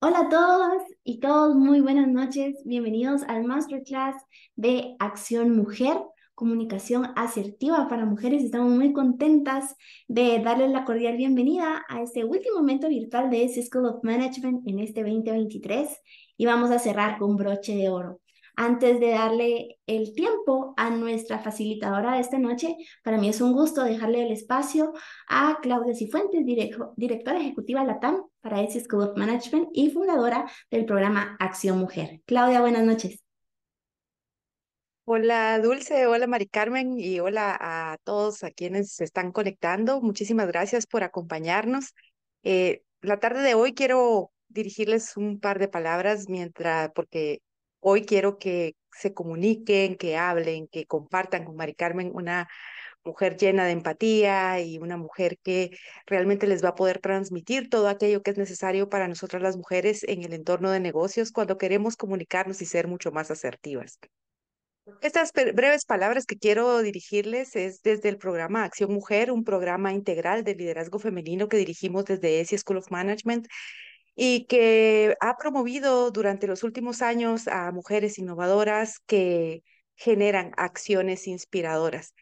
Hola a todos y todos, muy buenas noches. Bienvenidos al Masterclass de Acción Mujer, Comunicación Asertiva para Mujeres. Estamos muy contentas de darles la cordial bienvenida a este último momento virtual de School of Management en este 2023 y vamos a cerrar con broche de oro. Antes de darle el tiempo a nuestra facilitadora de esta noche, para mí es un gusto dejarle el espacio a Claudia Cifuentes, directora ejecutiva LATAM para Paradise School of Management y fundadora del programa Acción Mujer. Claudia, buenas noches. Hola Dulce, hola Mari Carmen y hola a todos a quienes se están conectando. Muchísimas gracias por acompañarnos. Eh, la tarde de hoy quiero dirigirles un par de palabras mientras, porque hoy quiero que se comuniquen, que hablen, que compartan con Mari Carmen una mujer llena de empatía y una mujer que realmente les va a poder transmitir todo aquello que es necesario para nosotras las mujeres en el entorno de negocios cuando queremos comunicarnos y ser mucho más asertivas. Estas breves palabras que quiero dirigirles es desde el programa Acción Mujer, un programa integral de liderazgo femenino que dirigimos desde ESI School of Management y que ha promovido durante los últimos años a mujeres innovadoras que generan acciones inspiradoras.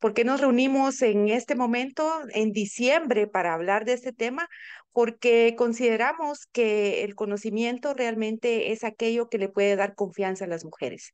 ¿Por qué nos reunimos en este momento, en diciembre, para hablar de este tema? Porque consideramos que el conocimiento realmente es aquello que le puede dar confianza a las mujeres.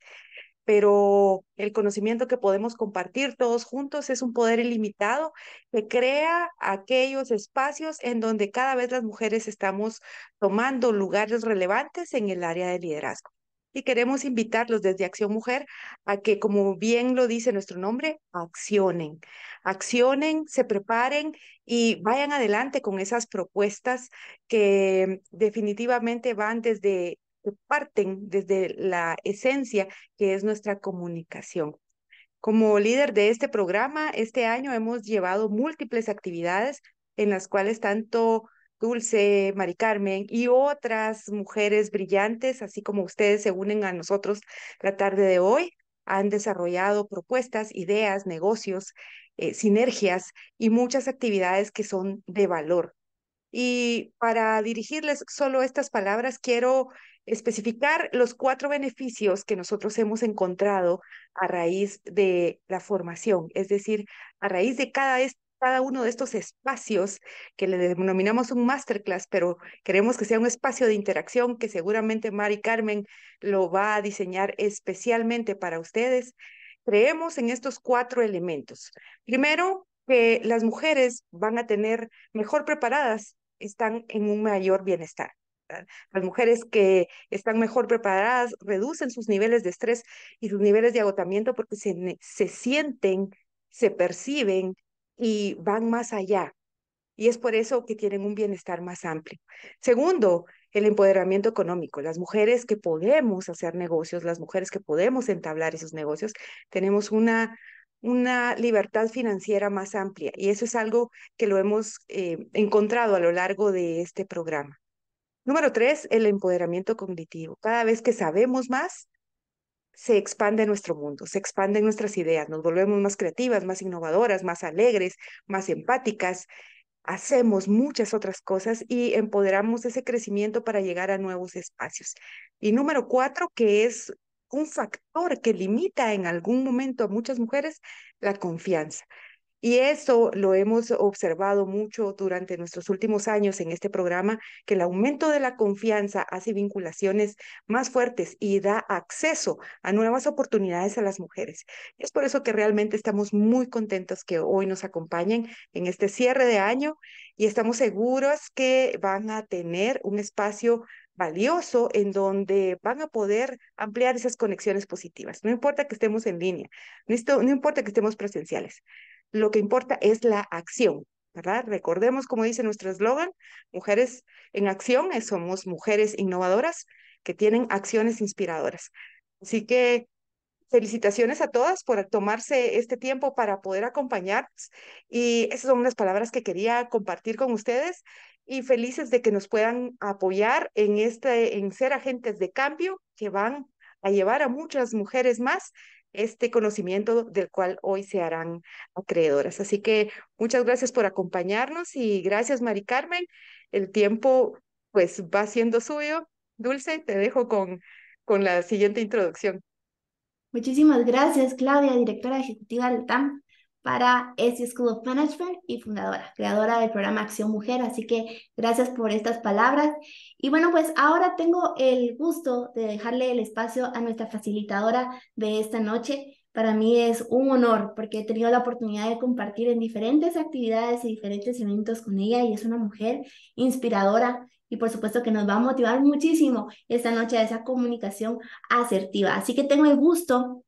Pero el conocimiento que podemos compartir todos juntos es un poder ilimitado que crea aquellos espacios en donde cada vez las mujeres estamos tomando lugares relevantes en el área de liderazgo y queremos invitarlos desde Acción Mujer a que, como bien lo dice nuestro nombre, accionen, accionen, se preparen y vayan adelante con esas propuestas que definitivamente van desde, que parten desde la esencia que es nuestra comunicación. Como líder de este programa, este año hemos llevado múltiples actividades en las cuales tanto Dulce, Mari Carmen y otras mujeres brillantes, así como ustedes se unen a nosotros la tarde de hoy, han desarrollado propuestas, ideas, negocios, eh, sinergias y muchas actividades que son de valor. Y para dirigirles solo estas palabras, quiero especificar los cuatro beneficios que nosotros hemos encontrado a raíz de la formación, es decir, a raíz de cada cada uno de estos espacios que le denominamos un masterclass, pero queremos que sea un espacio de interacción que seguramente Mari Carmen lo va a diseñar especialmente para ustedes. Creemos en estos cuatro elementos. Primero, que las mujeres van a tener mejor preparadas, están en un mayor bienestar. Las mujeres que están mejor preparadas reducen sus niveles de estrés y sus niveles de agotamiento porque se, se sienten, se perciben y van más allá. Y es por eso que tienen un bienestar más amplio. Segundo, el empoderamiento económico. Las mujeres que podemos hacer negocios, las mujeres que podemos entablar esos negocios, tenemos una, una libertad financiera más amplia. Y eso es algo que lo hemos eh, encontrado a lo largo de este programa. Número tres, el empoderamiento cognitivo. Cada vez que sabemos más, se expande nuestro mundo, se expanden nuestras ideas, nos volvemos más creativas, más innovadoras, más alegres, más empáticas, hacemos muchas otras cosas y empoderamos ese crecimiento para llegar a nuevos espacios. Y número cuatro, que es un factor que limita en algún momento a muchas mujeres, la confianza. Y eso lo hemos observado mucho durante nuestros últimos años en este programa, que el aumento de la confianza hace vinculaciones más fuertes y da acceso a nuevas oportunidades a las mujeres. es por eso que realmente estamos muy contentos que hoy nos acompañen en este cierre de año y estamos seguros que van a tener un espacio valioso en donde van a poder ampliar esas conexiones positivas. No importa que estemos en línea, no importa que estemos presenciales lo que importa es la acción, ¿verdad? Recordemos, como dice nuestro eslogan, mujeres en acción, somos mujeres innovadoras que tienen acciones inspiradoras. Así que felicitaciones a todas por tomarse este tiempo para poder acompañarnos y esas son unas palabras que quería compartir con ustedes y felices de que nos puedan apoyar en este en ser agentes de cambio que van a llevar a muchas mujeres más este conocimiento del cual hoy se harán acreedoras. Así que muchas gracias por acompañarnos y gracias Mari Carmen. El tiempo pues va siendo suyo. Dulce, te dejo con, con la siguiente introducción. Muchísimas gracias, Claudia, directora ejecutiva del TAM para SC School of Management y fundadora, creadora del programa Acción Mujer. Así que gracias por estas palabras. Y bueno, pues ahora tengo el gusto de dejarle el espacio a nuestra facilitadora de esta noche. Para mí es un honor porque he tenido la oportunidad de compartir en diferentes actividades y diferentes eventos con ella y es una mujer inspiradora y por supuesto que nos va a motivar muchísimo esta noche a esa comunicación asertiva. Así que tengo el gusto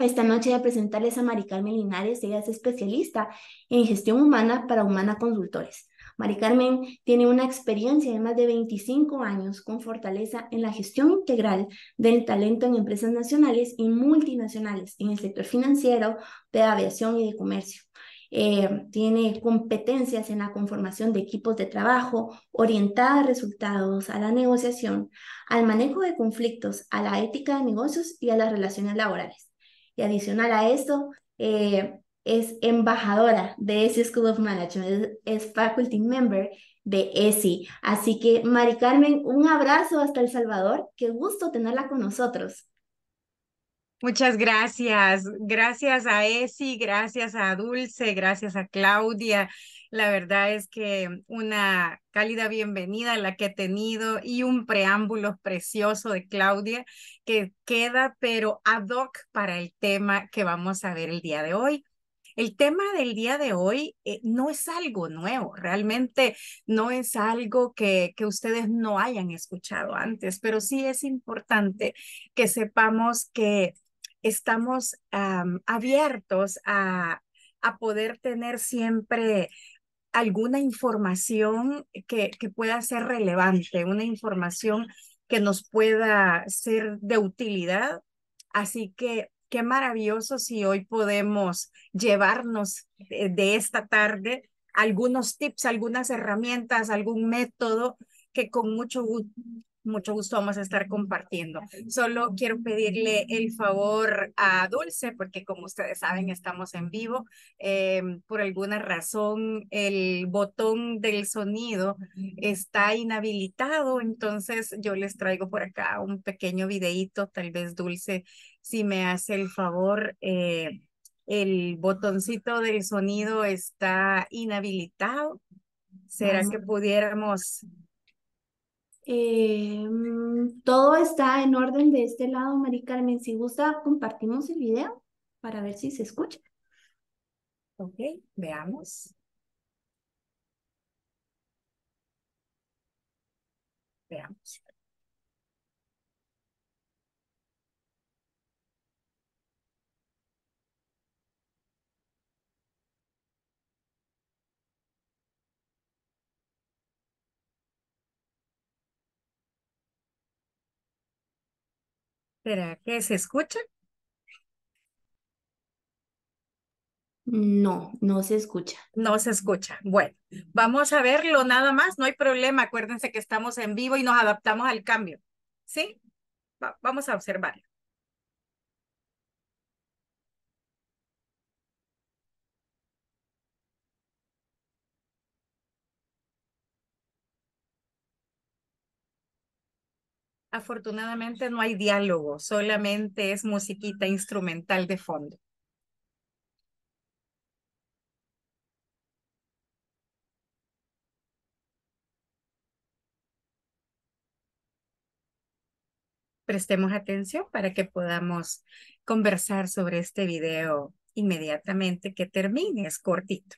esta noche voy a presentarles a Mari Carmen Linares, ella es especialista en gestión humana para Humana Consultores. Mari Carmen tiene una experiencia de más de 25 años con fortaleza en la gestión integral del talento en empresas nacionales y multinacionales en el sector financiero, de aviación y de comercio. Eh, tiene competencias en la conformación de equipos de trabajo orientada a resultados, a la negociación, al manejo de conflictos, a la ética de negocios y a las relaciones laborales y adicional a esto, eh, es embajadora de ESI School of Management, es faculty member de ESI. Así que, Mari Carmen, un abrazo hasta El Salvador. Qué gusto tenerla con nosotros. Muchas gracias. Gracias a Esi, gracias a Dulce, gracias a Claudia. La verdad es que una cálida bienvenida la que he tenido y un preámbulo precioso de Claudia que queda pero ad hoc para el tema que vamos a ver el día de hoy. El tema del día de hoy eh, no es algo nuevo, realmente no es algo que, que ustedes no hayan escuchado antes, pero sí es importante que sepamos que estamos abiertos a, poder tener siempre alguna información que, que pueda ser relevante, una información que nos pueda ser de utilidad. Así que qué maravilloso si hoy podemos llevarnos de, de esta tarde algunos tips, algunas herramientas, algún método que con mucho mucho gusto vamos a estar compartiendo. Solo quiero pedirle el favor a Dulce, porque como ustedes saben, estamos en vivo. Em, por alguna razón, el botón del sonido está inhabilitado, entonces yo les traigo por acá un pequeño videíto, tal vez Dulce, si me hace el favor. Eh, el botoncito del sonido está inhabilitado. ¿Será que pudiéramos eh, mm, todo está en orden de este lado, Mari Carmen. Si gusta, compartimos el video para ver si se escucha. Ok, veamos. Veamos. ¿Será que se escucha? No, no se escucha. No se escucha. Bueno, vamos a verlo nada más. No hay problema. Acuérdense que estamos en vivo y nos adaptamos al cambio. ¿Sí? vamos a observarlo. Afortunadamente no hay diálogo, solamente es musiquita instrumental de fondo. prestemos atención para que podamos conversar sobre este video inmediatamente que termine, es cortito.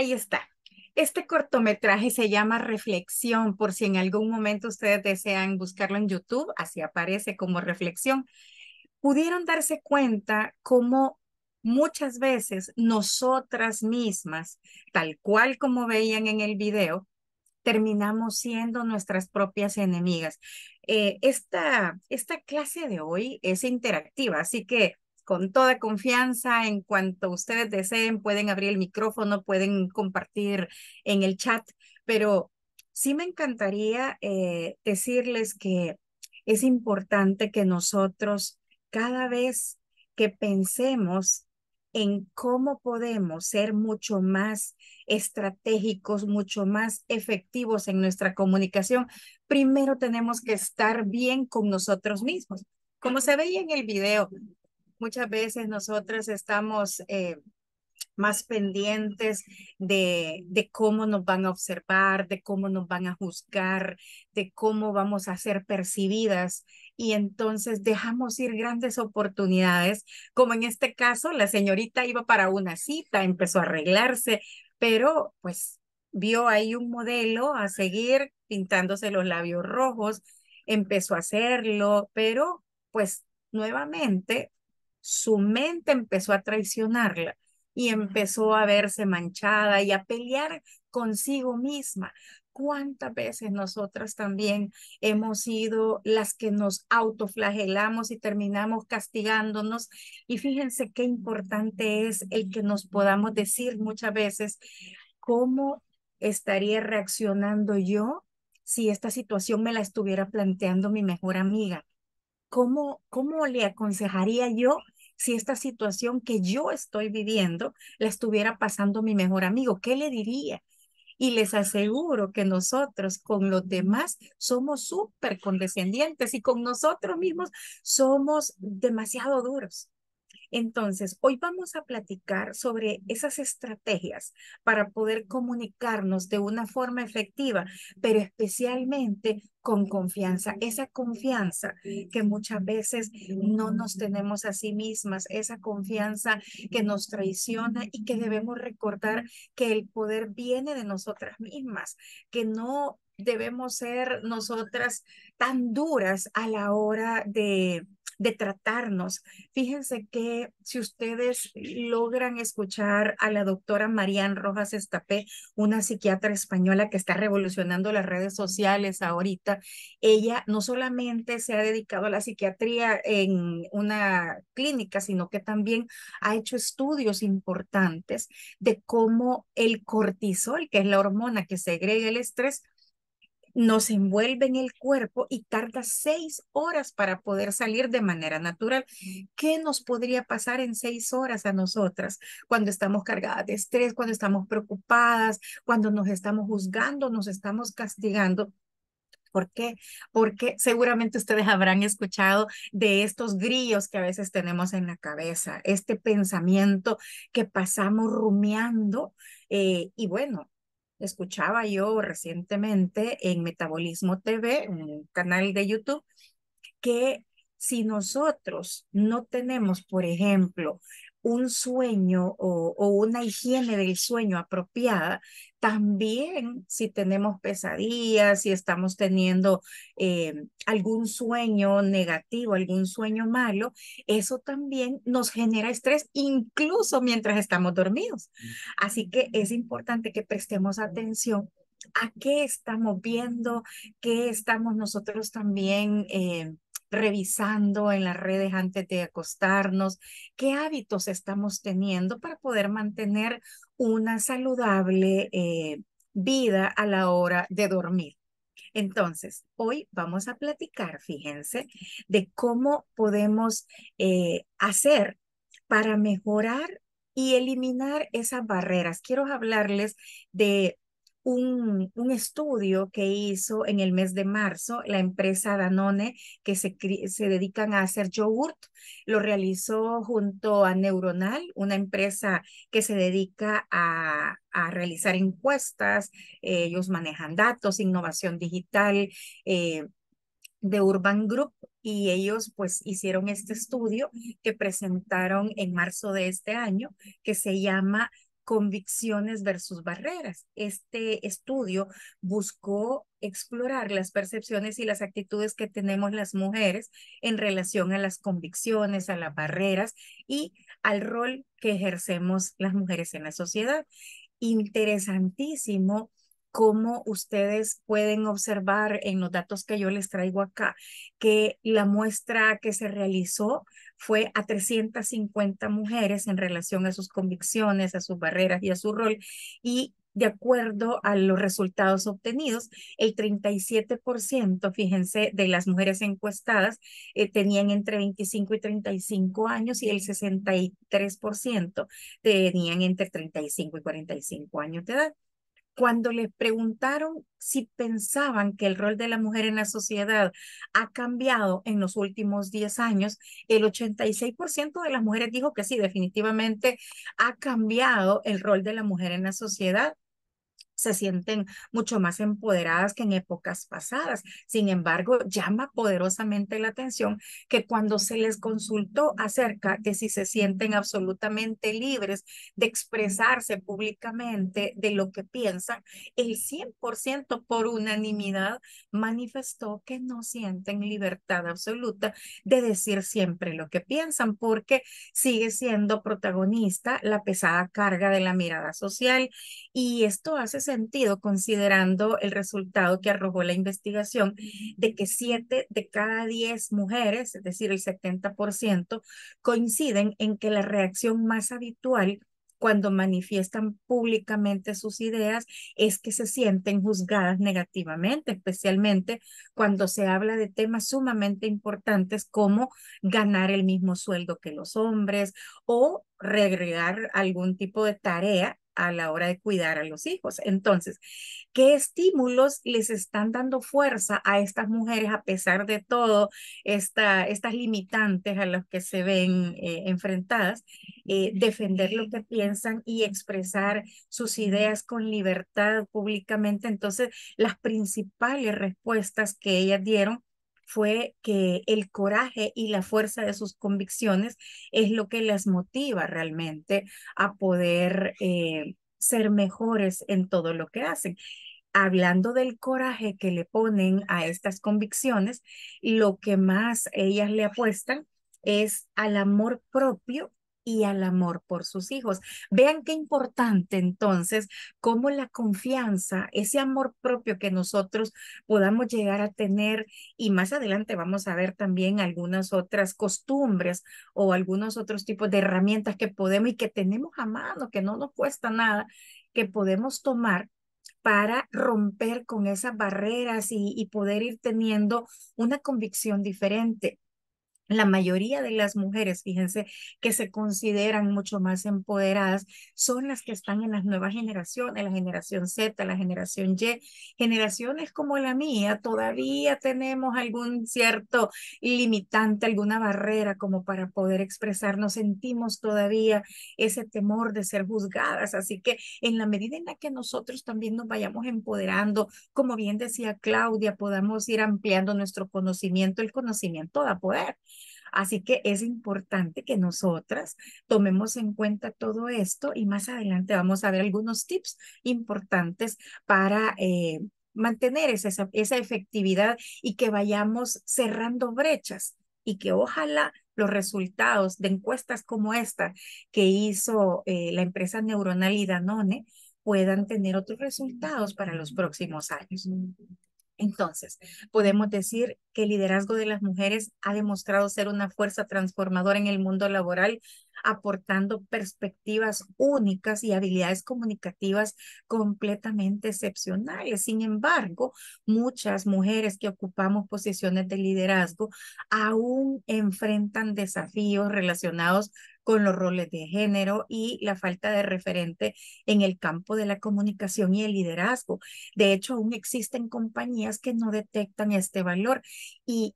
Ahí está. Este cortometraje se llama Reflexión, por si en algún momento ustedes desean buscarlo en YouTube, así aparece como Reflexión. Pudieron darse cuenta cómo muchas veces nosotras mismas, tal cual como veían en el video, terminamos siendo nuestras propias enemigas. Eh, esta, esta clase de hoy es interactiva, así que con toda confianza, en cuanto ustedes deseen, pueden abrir el micrófono, pueden compartir en el chat, pero sí me encantaría eh, decirles que es importante que nosotros cada vez que pensemos en cómo podemos ser mucho más estratégicos, mucho más efectivos en nuestra comunicación, primero tenemos que estar bien con nosotros mismos. Como se veía en el video, muchas veces nosotros estamos eh, más pendientes de, de, cómo nos van a observar, de cómo nos van a juzgar, de cómo vamos a ser percibidas. Y entonces dejamos ir grandes oportunidades, como en este caso, la señorita iba para una cita, empezó a arreglarse, pero pues vio ahí un modelo a seguir pintándose los labios rojos, empezó a hacerlo, pero pues nuevamente su mente empezó a traicionarla y empezó a verse manchada y a pelear consigo misma. ¿Cuántas veces nosotras también hemos sido las que nos autoflagelamos y terminamos castigándonos? Y fíjense qué importante es el que nos podamos decir muchas veces cómo estaría reaccionando yo si esta situación me la estuviera planteando mi mejor amiga ¿cómo, le aconsejaría yo si esta situación que yo estoy viviendo la estuviera pasando mi mejor amigo? ¿Qué le diría? Y les aseguro que nosotros con los demás somos súper condescendientes y con nosotros mismos somos demasiado duros. Entonces, hoy vamos a platicar sobre esas estrategias para poder comunicarnos de una forma efectiva, pero especialmente con confianza, esa confianza que muchas veces no nos tenemos a sí mismas, esa confianza que nos traiciona y que debemos recordar que el poder viene de nosotras mismas, que no debemos ser nosotras tan duras a la hora de de tratarnos. Fíjense que si ustedes logran escuchar a la doctora Marian Rojas Estapé, una psiquiatra española que está revolucionando las redes sociales ahorita, ella no solamente se ha dedicado a la psiquiatría en una clínica, sino que también ha hecho estudios importantes de cómo el cortisol, que es la hormona que segrega el estrés, nos envuelve en el cuerpo y tarda seis horas para poder salir de manera natural. ¿Qué nos podría pasar en seis horas a nosotras cuando estamos cargadas de estrés, cuando estamos preocupadas, cuando nos estamos juzgando, nos estamos castigando? ¿Por qué? Porque seguramente ustedes habrán escuchado de estos grillos que a veces tenemos en la cabeza, este pensamiento que pasamos rumiando eh, y bueno, escuchaba yo recientemente en Metabolismo TV, un canal de YouTube, que si nosotros no tenemos, por ejemplo, un sueño o, una higiene del sueño apropiada, también si tenemos pesadillas, si estamos teniendo eh, algún sueño negativo, algún sueño malo, eso también nos genera estrés incluso mientras estamos dormidos. Así que es importante que prestemos atención a qué estamos viendo, qué estamos nosotros también. Eh, revisando en las redes antes de acostarnos, qué hábitos estamos teniendo para poder mantener una saludable eh, vida a la hora de dormir. Entonces, hoy vamos a platicar, fíjense, de cómo podemos eh, hacer para mejorar y eliminar esas barreras. Quiero hablarles de un, un, estudio que hizo en el mes de marzo la empresa Danone, que se, dedican a hacer yogurt. Lo realizó junto a Neuronal, una empresa que se dedica a, realizar encuestas. ellos manejan datos, innovación digital. Eh, de Urban Group y ellos pues hicieron este estudio que presentaron en marzo de este año que se llama convicciones versus barreras. Este estudio buscó explorar las percepciones y las actitudes que tenemos las mujeres en relación a las convicciones, a las barreras y al rol que ejercemos las mujeres en la sociedad. Interesantísimo como ustedes pueden observar en los datos que yo les traigo acá, que la muestra que se realizó fue a 350 mujeres en relación a sus convicciones, a sus barreras y a su rol. Y de acuerdo a los resultados obtenidos, el 37%, fíjense, de las mujeres encuestadas eh, tenían entre 25 y 35 años y el 63% tenían entre 35 y 45 años de edad cuando les preguntaron si pensaban que el rol de la mujer en la sociedad ha cambiado en los últimos 10 años, el 86% de las mujeres dijo que sí, definitivamente ha cambiado el rol de la mujer en la sociedad se sienten mucho más empoderadas que en épocas pasadas. Sin embargo, llama poderosamente la atención que cuando se les consultó acerca de si se sienten absolutamente libres de expresarse públicamente de lo que piensan, el 100% por unanimidad manifestó que no sienten libertad absoluta de decir siempre lo que piensan, porque sigue siendo protagonista la pesada carga de la mirada social y esto hace sentido considerando el resultado que arrojó la investigación de que siete de cada diez mujeres, es decir, el 70%, coinciden en que la reacción más habitual cuando manifiestan públicamente sus ideas es que se sienten juzgadas negativamente, especialmente cuando se habla de temas sumamente importantes como ganar el mismo sueldo que los hombres o regregar algún tipo de tarea a la hora de cuidar a los hijos. Entonces, ¿qué estímulos les están dando fuerza a estas mujeres a pesar de todo, esta, estas limitantes a las que se ven eh, enfrentadas? Eh, defender lo que piensan y expresar sus ideas con libertad públicamente. Entonces, las principales respuestas que ellas dieron fue que el coraje y la fuerza de sus convicciones es lo que las motiva realmente a poder eh, ser mejores en todo lo que hacen. Hablando del coraje que le ponen a estas convicciones, lo que más ellas le apuestan es al amor propio y al amor por sus hijos. Vean qué importante entonces cómo la confianza, ese amor propio que nosotros podamos llegar a tener y más adelante vamos a ver también algunas otras costumbres o algunos otros tipos de herramientas que podemos y que tenemos a mano, que no nos cuesta nada, que podemos tomar para romper con esas barreras y, y poder ir teniendo una convicción diferente la mayoría de las mujeres, fíjense, que se consideran mucho más empoderadas, son las que están en las nuevas generaciones, la generación Z, la generación Y. Generaciones como la mía, todavía tenemos algún cierto limitante, alguna barrera como para poder expresarnos. Sentimos todavía ese temor de ser juzgadas. Así que en la medida en la que nosotros también nos vayamos empoderando, como bien decía Claudia, podamos ir ampliando nuestro conocimiento. El conocimiento da poder. Así que es importante que nosotras tomemos en cuenta todo esto y más adelante vamos a ver algunos tips importantes para... Eh, mantener esa, efectividad y que vayamos cerrando brechas y que ojalá los resultados de encuestas como esta que hizo eh, la empresa neuronal y puedan tener otros resultados para los próximos años. Entonces, podemos decir que el liderazgo de las mujeres ha demostrado ser una fuerza transformadora en el mundo laboral aportando perspectivas únicas y habilidades comunicativas completamente excepcionales. Sin embargo, muchas mujeres que ocupamos posiciones de liderazgo aún enfrentan desafíos relacionados con los roles de género y la falta de referente en el campo de la comunicación y el liderazgo. De hecho, aún existen compañías que no detectan este valor y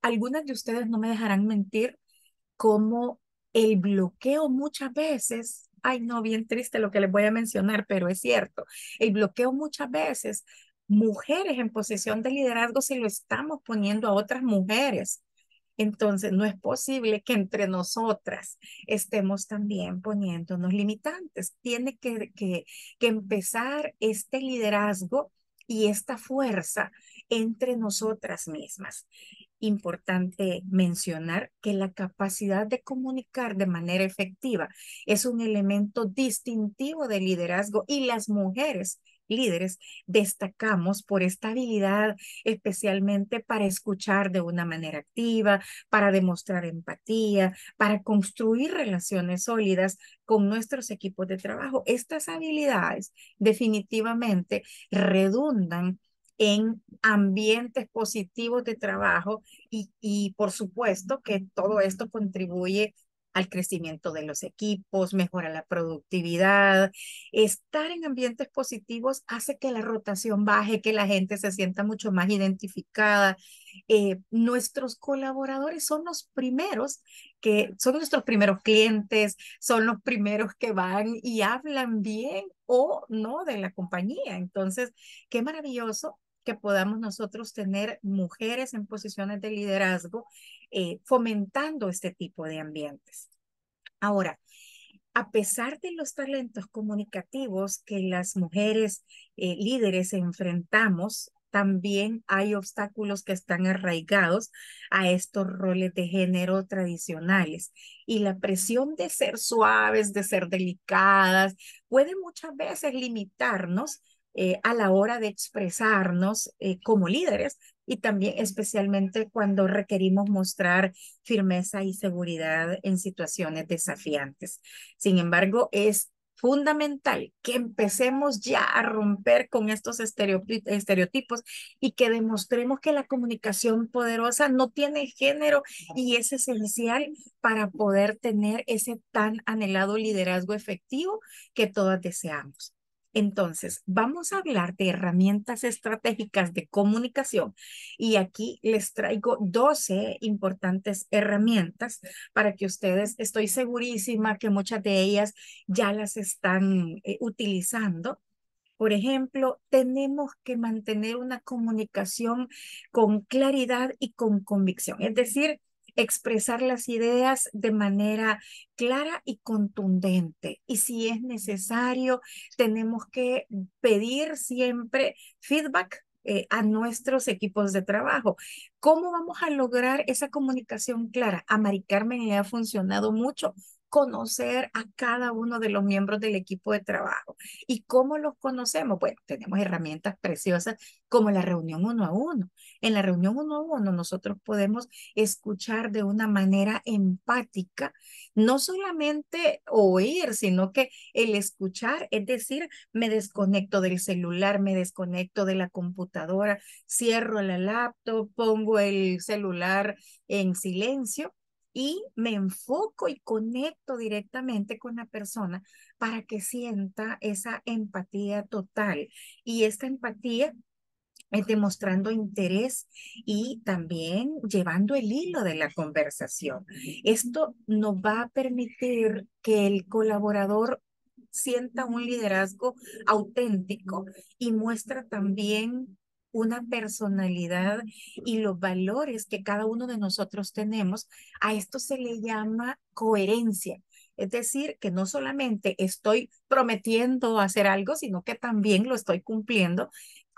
algunas de ustedes no me dejarán mentir cómo el bloqueo muchas veces, ay no, bien triste lo que les voy a mencionar, pero es cierto, el bloqueo muchas veces, mujeres en posición de liderazgo se lo estamos poniendo a otras mujeres. Entonces, no es posible que entre nosotras estemos también poniéndonos limitantes. Tiene que, que, que empezar este liderazgo y esta fuerza entre nosotras mismas importante mencionar que la capacidad de comunicar de manera efectiva es un elemento distintivo de liderazgo y las mujeres líderes destacamos por esta habilidad especialmente para escuchar de una manera activa, para demostrar empatía, para construir relaciones sólidas con nuestros equipos de trabajo. Estas habilidades definitivamente redundan en ambientes positivos de trabajo y, y por supuesto que todo esto contribuye al crecimiento de los equipos, mejora la productividad. Estar en ambientes positivos hace que la rotación baje, que la gente se sienta mucho más identificada. Eh, nuestros colaboradores son los primeros que son nuestros primeros clientes, son los primeros que van y hablan bien o no de la compañía. Entonces, qué maravilloso que podamos nosotros tener mujeres en posiciones de liderazgo eh, fomentando este tipo de ambientes. Ahora, a pesar de los talentos comunicativos que las mujeres eh, líderes enfrentamos, también hay obstáculos que están arraigados a estos roles de género tradicionales. Y la presión de ser suaves, de ser delicadas, puede muchas veces limitarnos eh, a la hora de expresarnos eh, como líderes y también especialmente cuando requerimos mostrar firmeza y seguridad en situaciones desafiantes. Sin embargo, es fundamental que empecemos ya a romper con estos estereotipos y que demostremos que la comunicación poderosa no tiene género y es esencial para poder tener ese tan anhelado liderazgo efectivo que todas deseamos. Entonces, vamos a hablar de herramientas estratégicas de comunicación y aquí les traigo 12 importantes herramientas para que ustedes, estoy segurísima que muchas de ellas ya las están eh, utilizando. Por ejemplo, tenemos que mantener una comunicación con claridad y con convicción. Es decir, expresar las ideas de manera clara y contundente. Y si es necesario, tenemos que pedir siempre feedback eh, a nuestros equipos de trabajo. ¿Cómo vamos a lograr esa comunicación clara? A Mari Carmen le ha funcionado mucho conocer a cada uno de los miembros del equipo de trabajo. ¿Y cómo los conocemos? Bueno, tenemos herramientas preciosas como la reunión uno a uno. En la reunión uno a uno nosotros podemos escuchar de una manera empática, no solamente oír, sino que el escuchar, es decir, me desconecto del celular, me desconecto de la computadora, cierro la laptop, pongo el celular en silencio y me enfoco y conecto directamente con la persona para que sienta esa empatía total. Y esta empatía es demostrando interés y también llevando el hilo de la conversación. Esto nos va a permitir que el colaborador sienta un liderazgo auténtico y muestra también una personalidad y los valores que cada uno de nosotros tenemos, a esto se le llama coherencia. Es decir, que no solamente estoy prometiendo hacer algo, sino que también lo estoy cumpliendo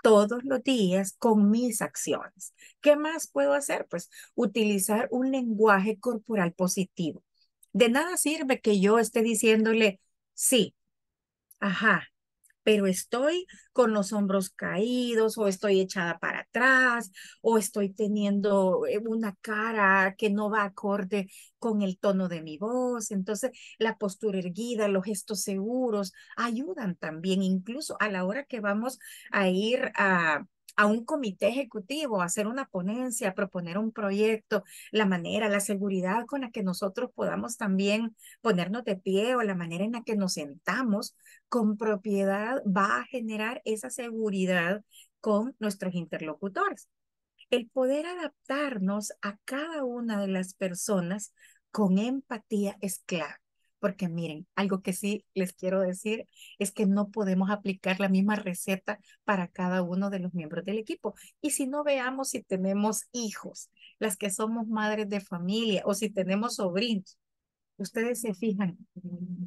todos los días con mis acciones. ¿Qué más puedo hacer? Pues utilizar un lenguaje corporal positivo. De nada sirve que yo esté diciéndole, sí, ajá, pero estoy con los hombros caídos o estoy echada para atrás o estoy teniendo eh, una cara que no va acorde con el tono de mi voz. Entonces, la postura erguida, los gestos seguros ayudan también, incluso a la hora que vamos a ir a a un comité ejecutivo, hacer una ponencia, proponer un proyecto, la manera, la seguridad con la que nosotros podamos también ponernos de pie o la manera en la que nos sentamos con propiedad va a generar esa seguridad con nuestros interlocutores. El poder adaptarnos a cada una de las personas con empatía es clave. Porque miren, algo que sí les quiero decir es que no podemos aplicar la misma receta para cada uno de los miembros del equipo. Y si no veamos si tenemos hijos, las que somos madres de familia o si tenemos sobrinos, ustedes se fijan,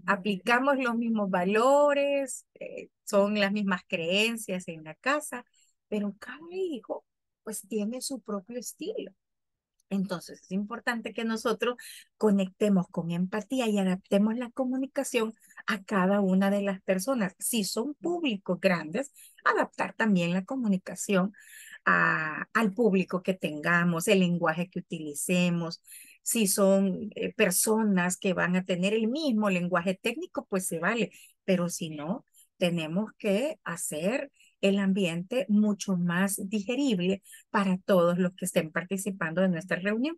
aplicamos los mismos valores, eh, son las mismas creencias en la casa, pero cada hijo pues tiene su propio estilo. Entonces es importante que nosotros conectemos con empatía y adaptemos la comunicación a cada una de las personas. Si son públicos grandes, adaptar también la comunicación al público que tengamos, el lenguaje que utilicemos. Si son eh, personas que van a tener el mismo lenguaje técnico, pues se vale. Pero si no, tenemos que hacer el ambiente mucho más digerible para todos los que estén participando en nuestra reunión.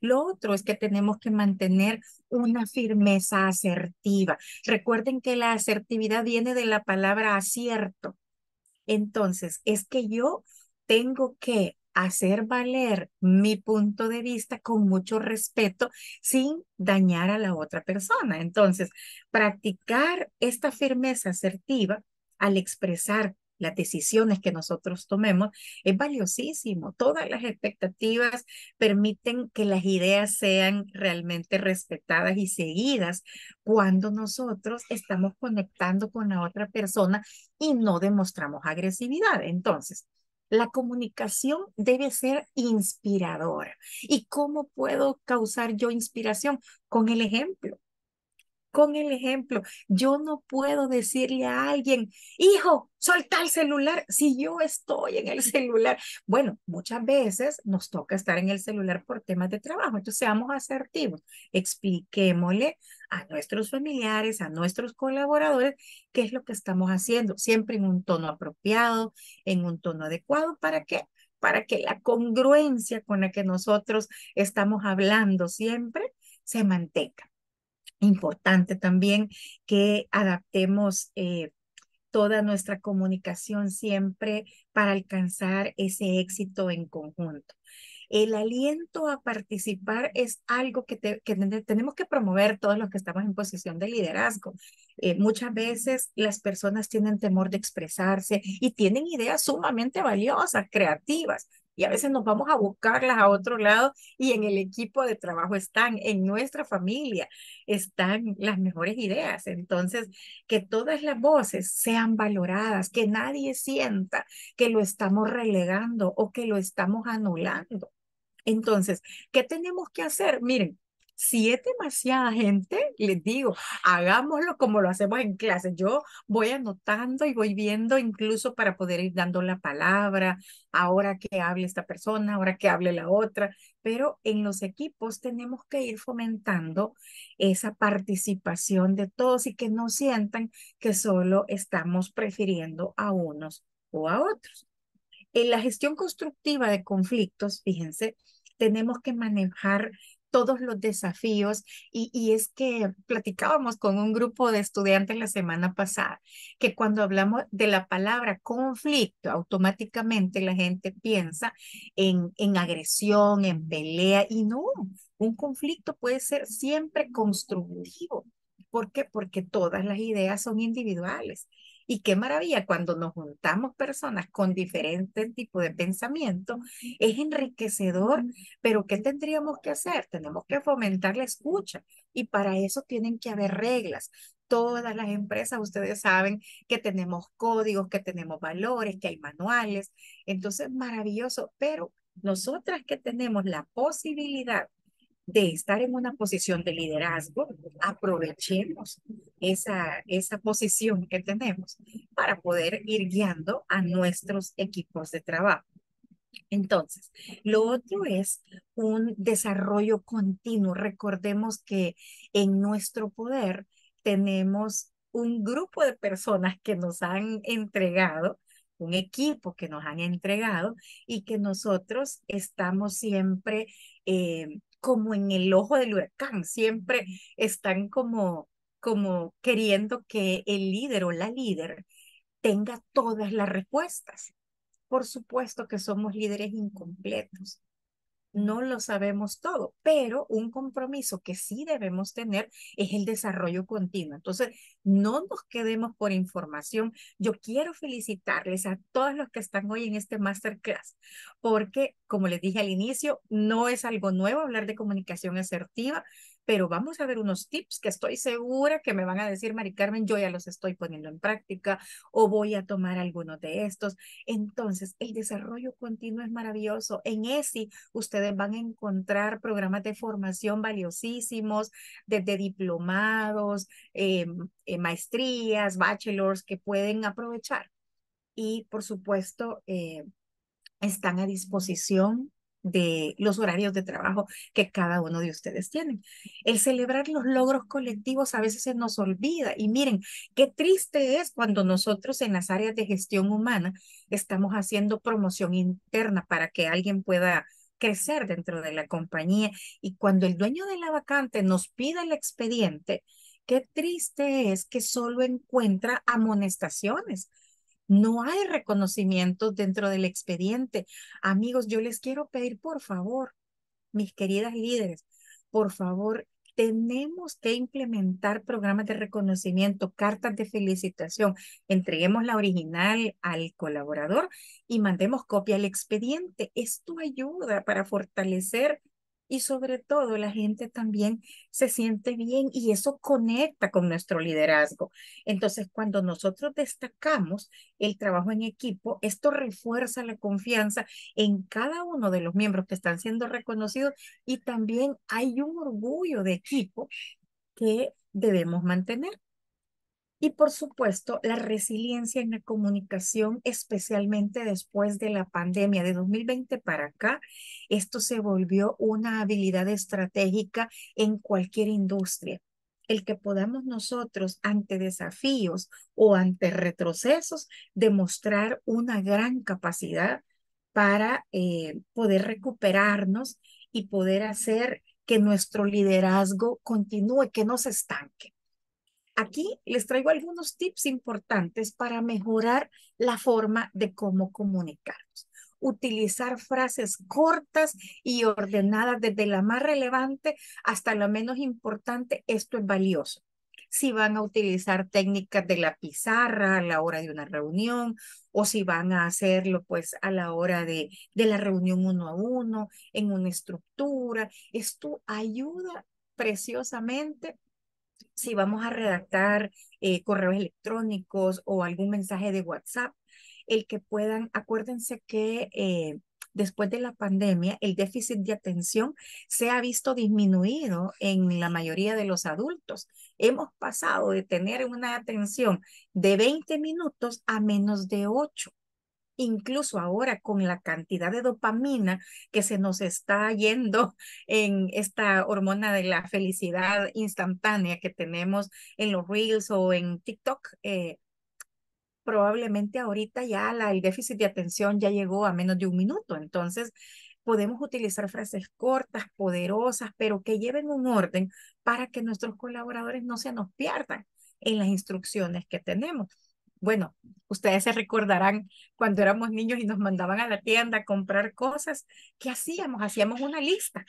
Lo otro es que tenemos que mantener una firmeza asertiva. Recuerden que la asertividad viene de la palabra acierto. Entonces, es que yo tengo que hacer valer mi punto de vista con mucho respeto sin dañar a la otra persona. Entonces, practicar esta firmeza asertiva al expresar las decisiones que nosotros tomemos, es valiosísimo. Todas las expectativas permiten que las ideas sean realmente respetadas y seguidas cuando nosotros estamos conectando con la otra persona y no demostramos agresividad. Entonces, la comunicación debe ser inspiradora. ¿Y cómo puedo causar yo inspiración? Con el ejemplo con el ejemplo. Yo no puedo decirle a alguien, hijo, solta el celular si yo estoy en el celular. Bueno, muchas veces nos toca estar en el celular por temas de trabajo, entonces seamos asertivos. Expliquémosle a nuestros familiares, a nuestros colaboradores, qué es lo que estamos haciendo, siempre en un tono apropiado, en un tono adecuado, ¿para que, Para que la congruencia con la que nosotros estamos hablando siempre se mantenga importante también que adaptemos eh, toda nuestra comunicación siempre para alcanzar ese éxito en conjunto. El aliento a participar es algo que, tenemos que promover todos los que estamos en posición de liderazgo. Eh, muchas veces las personas tienen temor de expresarse y tienen ideas sumamente valiosas, creativas, y a veces nos vamos a buscarlas a otro lado y en el equipo de trabajo están, en nuestra familia están las mejores ideas. Entonces, que todas las voces sean valoradas, que nadie sienta que lo estamos relegando o que lo estamos anulando. Entonces, ¿qué tenemos que hacer? Miren, si es demasiada gente, les digo, hagámoslo como lo hacemos en clase. Yo voy anotando y voy viendo incluso para poder ir dando la palabra, ahora que hable esta persona, ahora que hable la otra, pero en los equipos tenemos que ir fomentando esa participación de todos y que no sientan que solo estamos prefiriendo a unos o a otros. En la gestión constructiva de conflictos, fíjense, tenemos que manejar todos los desafíos y, es que platicábamos con un grupo de estudiantes la semana pasada que cuando hablamos de la palabra conflicto, automáticamente la gente piensa en, en agresión, en pelea y no, un conflicto puede ser siempre constructivo. ¿Por qué? Porque todas las ideas son individuales y qué maravilla cuando nos juntamos personas con diferentes tipos de pensamiento, es enriquecedor, pero ¿qué tendríamos que hacer? Tenemos que fomentar la escucha y para eso tienen que haber reglas. Todas las empresas, ustedes saben que tenemos códigos, que tenemos valores, que hay manuales. Entonces, maravilloso, pero nosotras que tenemos la posibilidad de estar en una posición de liderazgo, aprovechemos esa, esa posición que tenemos para poder ir guiando a nuestros equipos de trabajo. Entonces, lo otro es un desarrollo continuo. Recordemos que en nuestro poder tenemos un grupo de personas que nos han entregado, un equipo que nos han entregado y que nosotros estamos siempre eh, como en el ojo del huracán, siempre están como, como queriendo que el líder o la líder tenga todas las respuestas. Por supuesto que somos líderes incompletos, no lo sabemos todo, pero un compromiso que sí debemos tener es el desarrollo continuo. Entonces, no nos quedemos por información. Yo quiero felicitarles a todos los que están hoy en este masterclass, porque, como les dije al inicio, no es algo nuevo hablar de comunicación asertiva pero vamos a ver unos tips que estoy segura que me van a decir, Mari Carmen, yo ya los estoy poniendo en práctica o voy a tomar algunos de estos. Entonces, el desarrollo continuo es maravilloso. En ESI ustedes van a encontrar programas de formación valiosísimos, desde diplomados, eh, eh, maestrías, bachelors que pueden aprovechar. Y por supuesto, eh, están a disposición de los horarios de trabajo que cada uno de ustedes tienen. El celebrar los logros colectivos a veces se nos olvida y miren, qué triste es cuando nosotros en las áreas de gestión humana estamos haciendo promoción interna para que alguien pueda crecer dentro de la compañía y cuando el dueño de la vacante nos pide el expediente, qué triste es que solo encuentra amonestaciones no hay reconocimiento dentro del expediente. Amigos, yo les quiero pedir, por favor, mis queridas líderes, por favor, tenemos que implementar programas de reconocimiento, cartas de felicitación. Entreguemos la original al colaborador y mandemos copia al expediente. Esto ayuda para fortalecer y sobre todo la gente también se siente bien y eso conecta con nuestro liderazgo. Entonces, cuando nosotros destacamos el trabajo en equipo, esto refuerza la confianza en cada uno de los miembros que están siendo reconocidos y también hay un orgullo de equipo que debemos mantener. Y por supuesto, la resiliencia en la comunicación, especialmente después de la pandemia de 2020 para acá, esto se volvió una habilidad estratégica en cualquier industria. El que podamos nosotros ante desafíos o ante retrocesos demostrar una gran capacidad para eh, poder recuperarnos y poder hacer que nuestro liderazgo continúe, que no se estanque. Aquí les traigo algunos tips importantes para mejorar la forma de cómo comunicarnos. Utilizar frases cortas y ordenadas desde la más relevante hasta la menos importante, esto es valioso. Si van a utilizar técnicas de la pizarra a la hora de una reunión o si van a hacerlo pues a la hora de, de la reunión uno a uno, en una estructura, esto ayuda preciosamente si vamos a redactar eh, correos electrónicos o algún mensaje de WhatsApp, el que puedan, acuérdense que eh, después de la pandemia el déficit de atención se ha visto disminuido en la mayoría de los adultos. Hemos pasado de tener una atención de 20 minutos a menos de 8 incluso ahora con la cantidad de dopamina que se nos está yendo en esta hormona de la felicidad instantánea que tenemos en los reels o en TikTok, eh, probablemente ahorita ya el déficit de atención ya llegó a menos de un minuto. Entonces, podemos utilizar frases cortas, poderosas, pero que lleven un orden para que nuestros colaboradores no se nos pierdan en las instrucciones que tenemos bueno, ustedes se recordarán cuando éramos niños y nos mandaban a la tienda a comprar cosas, ¿qué hacíamos? Hacíamos una lista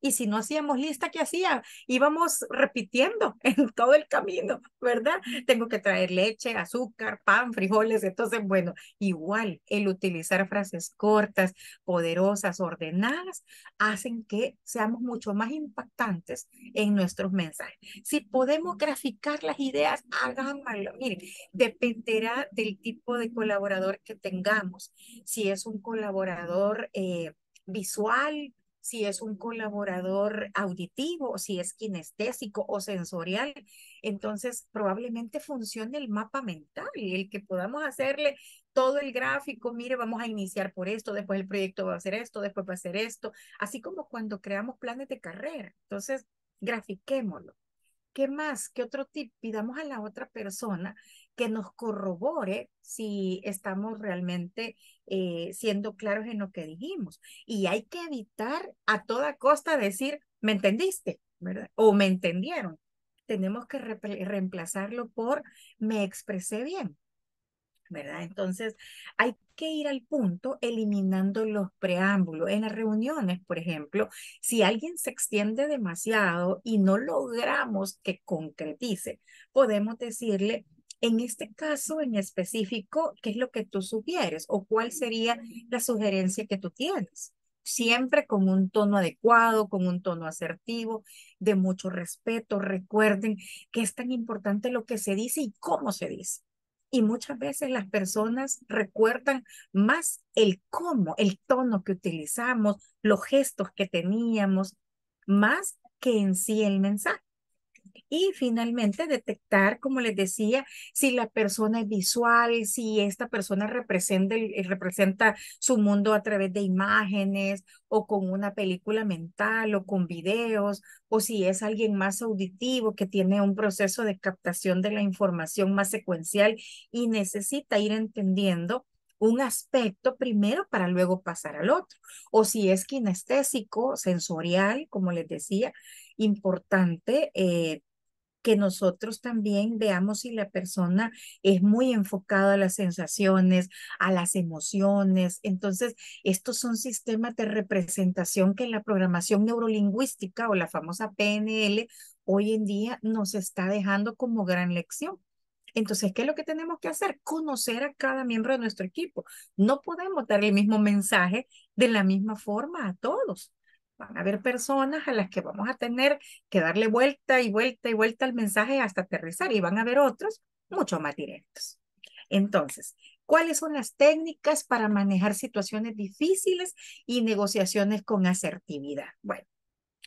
y si no hacíamos lista, ¿qué hacía? Íbamos repitiendo en todo el camino, ¿verdad? Tengo que traer leche, azúcar, pan, frijoles. Entonces, bueno, igual el utilizar frases cortas, poderosas, ordenadas, hacen que seamos mucho más impactantes en nuestros mensajes. Si podemos graficar las ideas, hagámoslo. Miren, dependerá del tipo de colaborador que tengamos. Si es un colaborador... Eh, visual, si es un colaborador auditivo, si es kinestésico o sensorial, entonces probablemente funcione el mapa mental, y el que podamos hacerle todo el gráfico, mire, vamos a iniciar por esto, después el proyecto va a hacer esto, después va a hacer esto, así como cuando creamos planes de carrera. Entonces, grafiquémoslo. ¿Qué más? ¿Qué otro tip? Pidamos a la otra persona que nos corrobore si estamos realmente eh, siendo claros en lo que dijimos. Y hay que evitar a toda costa decir, ¿me entendiste? ¿verdad? O me entendieron. Tenemos que reemplazarlo por me expresé bien. ¿verdad? Entonces, hay que ir al punto eliminando los preámbulos. En las reuniones, por ejemplo, si alguien se extiende demasiado y no logramos que concretice, podemos decirle, en este caso en específico, ¿qué es lo que tú sugieres o cuál sería la sugerencia que tú tienes? Siempre con un tono adecuado, con un tono asertivo, de mucho respeto. Recuerden que es tan importante lo que se dice y cómo se dice. Y muchas veces las personas recuerdan más el cómo, el tono que utilizamos, los gestos que teníamos, más que en sí el mensaje. Y finalmente detectar, como les decía, si la persona es visual, si esta persona representa, eh, representa su mundo a través de imágenes o con una película mental o con videos, o si es alguien más auditivo que tiene un proceso de captación de la información más secuencial y necesita ir entendiendo un aspecto primero para luego pasar al otro. O si es kinestésico, sensorial, como les decía, importante eh, que nosotros también veamos si la persona es muy enfocada a las sensaciones, a las emociones. Entonces, estos son sistemas de representación que en la programación neurolingüística o la famosa PNL hoy en día nos está dejando como gran lección. Entonces, ¿qué es lo que tenemos que hacer? Conocer a cada miembro de nuestro equipo. No podemos dar el mismo mensaje de la misma forma a todos. Van a haber personas a las que vamos a tener que darle vuelta y vuelta y vuelta al mensaje hasta aterrizar y van a haber otros mucho más directos. Entonces, ¿cuáles son las técnicas para manejar situaciones difíciles y negociaciones con asertividad? Bueno,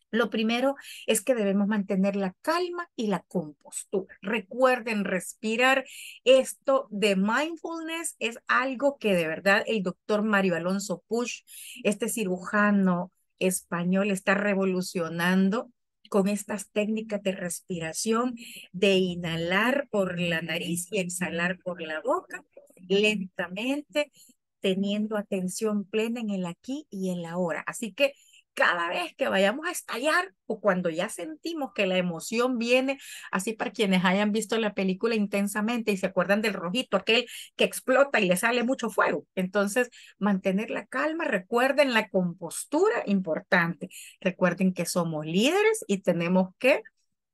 lo primero es que debemos mantener la calma y la compostura. Recuerden respirar. Esto de mindfulness es algo que de verdad el doctor Mario Alonso Push, este cirujano español está revolucionando con estas técnicas de respiración, de inhalar por la nariz y exhalar por la boca, lentamente, teniendo atención plena en el aquí y en la ahora. Así que cada vez que vayamos a estallar o cuando ya sentimos que la emoción viene, así para quienes hayan visto la película intensamente y se acuerdan del rojito, aquel que explota y le sale mucho fuego. Entonces, mantener la calma, recuerden la compostura importante, recuerden que somos líderes y tenemos que...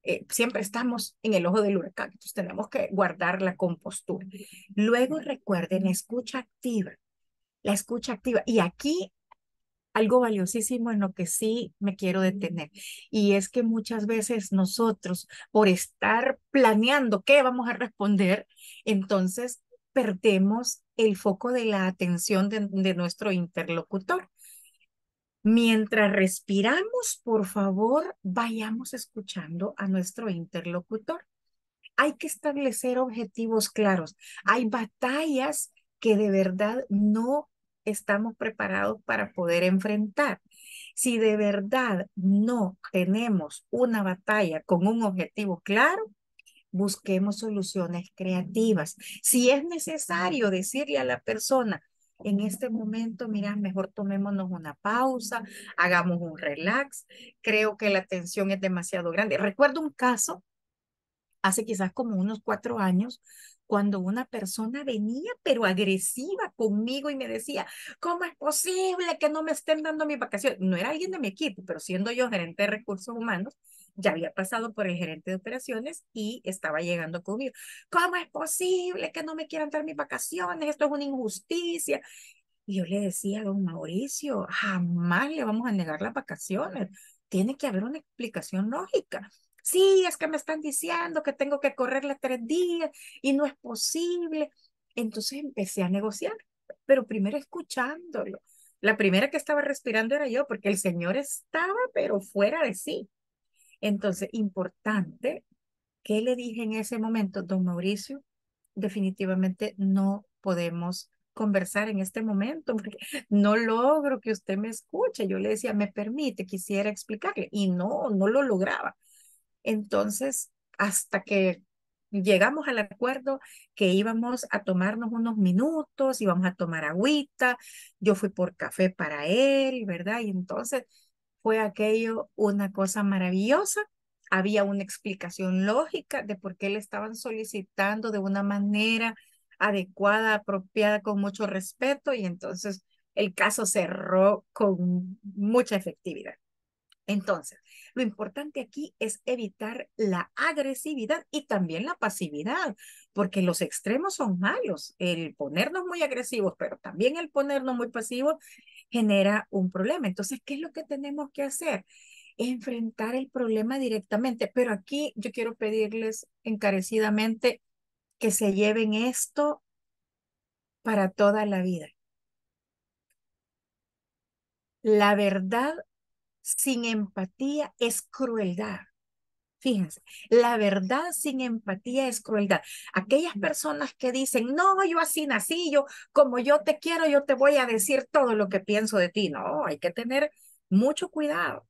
Eh, siempre estamos en el ojo del huracán, entonces tenemos que guardar la compostura. Luego recuerden, escucha activa, la escucha activa. Y aquí algo valiosísimo en lo que sí me quiero detener. Y es que muchas veces nosotros, por estar planeando qué vamos a responder, entonces perdemos el foco de la atención de, nuestro interlocutor. Mientras respiramos, por favor, vayamos escuchando a nuestro interlocutor. Hay que establecer objetivos claros. Hay batallas que de verdad no estamos preparados para poder enfrentar. Si de verdad no tenemos una batalla con un objetivo claro, busquemos soluciones creativas. Si es necesario decirle a la persona, en este momento, mira, mejor tomémonos una pausa, hagamos un relax, creo que la tensión es demasiado grande. Recuerdo un caso hace quizás como unos cuatro años cuando una persona venía pero agresiva conmigo y me decía, ¿cómo es posible que no me estén dando mi vacación? No era alguien de mi equipo, pero siendo yo gerente de recursos humanos, ya había pasado por el gerente de operaciones y estaba llegando conmigo. ¿Cómo es posible que no me quieran dar mis vacaciones? Esto es una injusticia. Y yo le decía a don Mauricio, jamás le vamos a negar las vacaciones. Tiene que haber una explicación lógica sí, es que me están diciendo que tengo que correrle tres días y no es posible. Entonces empecé a negociar, pero primero escuchándolo. La primera que estaba respirando era yo, porque el Señor estaba, pero fuera de sí. Entonces, importante, ¿qué le dije en ese momento, don Mauricio? Definitivamente no podemos conversar en este momento, porque no logro que usted me escuche. Yo le decía, me permite, quisiera explicarle, y no, no lo lograba. Entonces, hasta que llegamos al acuerdo que íbamos a tomarnos unos minutos, íbamos a tomar agüita, yo fui por café para él, ¿verdad? Y entonces fue aquello una cosa maravillosa. Había una explicación lógica de por qué le estaban solicitando de una manera adecuada, apropiada, con mucho respeto, y entonces el caso cerró con mucha efectividad. Entonces, lo importante aquí es evitar la agresividad y también la pasividad, porque los extremos son malos. El ponernos muy agresivos, pero también el ponernos muy pasivos genera un problema. Entonces, ¿qué es lo que tenemos que hacer? Enfrentar el problema directamente. Pero aquí yo quiero pedirles encarecidamente que se lleven esto para toda la vida. La verdad sin empatía es crueldad. Fíjense, la verdad sin empatía es crueldad. Aquellas personas que dicen, no, yo así nací, yo como yo te quiero, yo te voy a decir todo lo que pienso de ti. No, hay que tener mucho cuidado,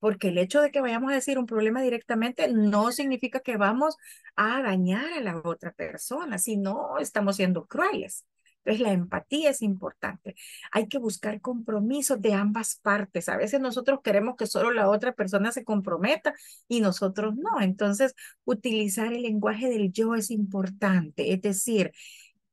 porque el hecho de que vayamos a decir un problema directamente no significa que vamos a dañar a la otra persona, sino estamos siendo crueles. Entonces, la empatía es importante. Hay que buscar compromisos de ambas partes. A veces nosotros queremos que solo la otra persona se comprometa y nosotros no. Entonces, utilizar el lenguaje del yo es importante. Es decir,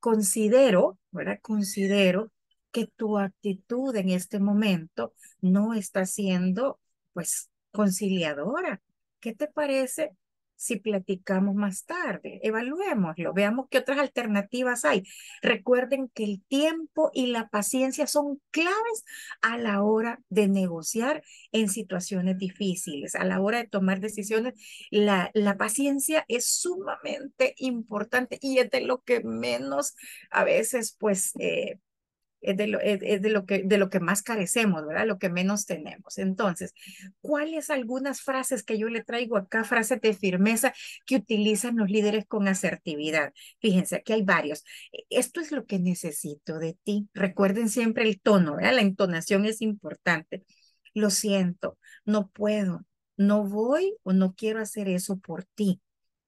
considero, ¿verdad? Considero que tu actitud en este momento no está siendo, pues, conciliadora. ¿Qué te parece si platicamos más tarde. Evaluémoslo, veamos qué otras alternativas hay. Recuerden que el tiempo y la paciencia son claves a la hora de negociar en situaciones difíciles, a la hora de tomar decisiones. La, la paciencia es sumamente importante y es de lo que menos a veces pues eh, es de lo, es, de lo, que, de lo que más carecemos, ¿verdad? Lo que menos tenemos. Entonces, ¿cuáles algunas frases que yo le traigo acá, frases de firmeza que utilizan los líderes con asertividad? Fíjense, aquí hay varios. E, esto es lo que necesito de ti. Recuerden siempre el tono, ¿verdad? La entonación es importante. Lo siento, no puedo, no voy o no quiero hacer eso por ti,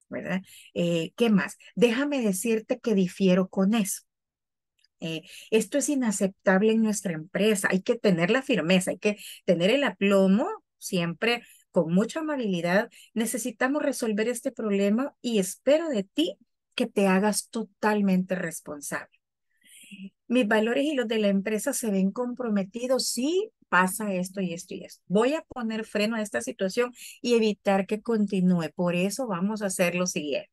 ¿verdad? Eh, ¿Qué más? Déjame decirte que difiero con eso. Eh, esto es inaceptable en nuestra empresa, hay que tener la firmeza, hay que tener el aplomo siempre con mucha amabilidad, necesitamos resolver este problema y espero de ti que te hagas totalmente responsable. Mis valores y los de la empresa se ven comprometidos si pasa esto y esto y esto. Voy a poner freno a esta situación y evitar que continúe. Por eso vamos a hacer lo siguiente.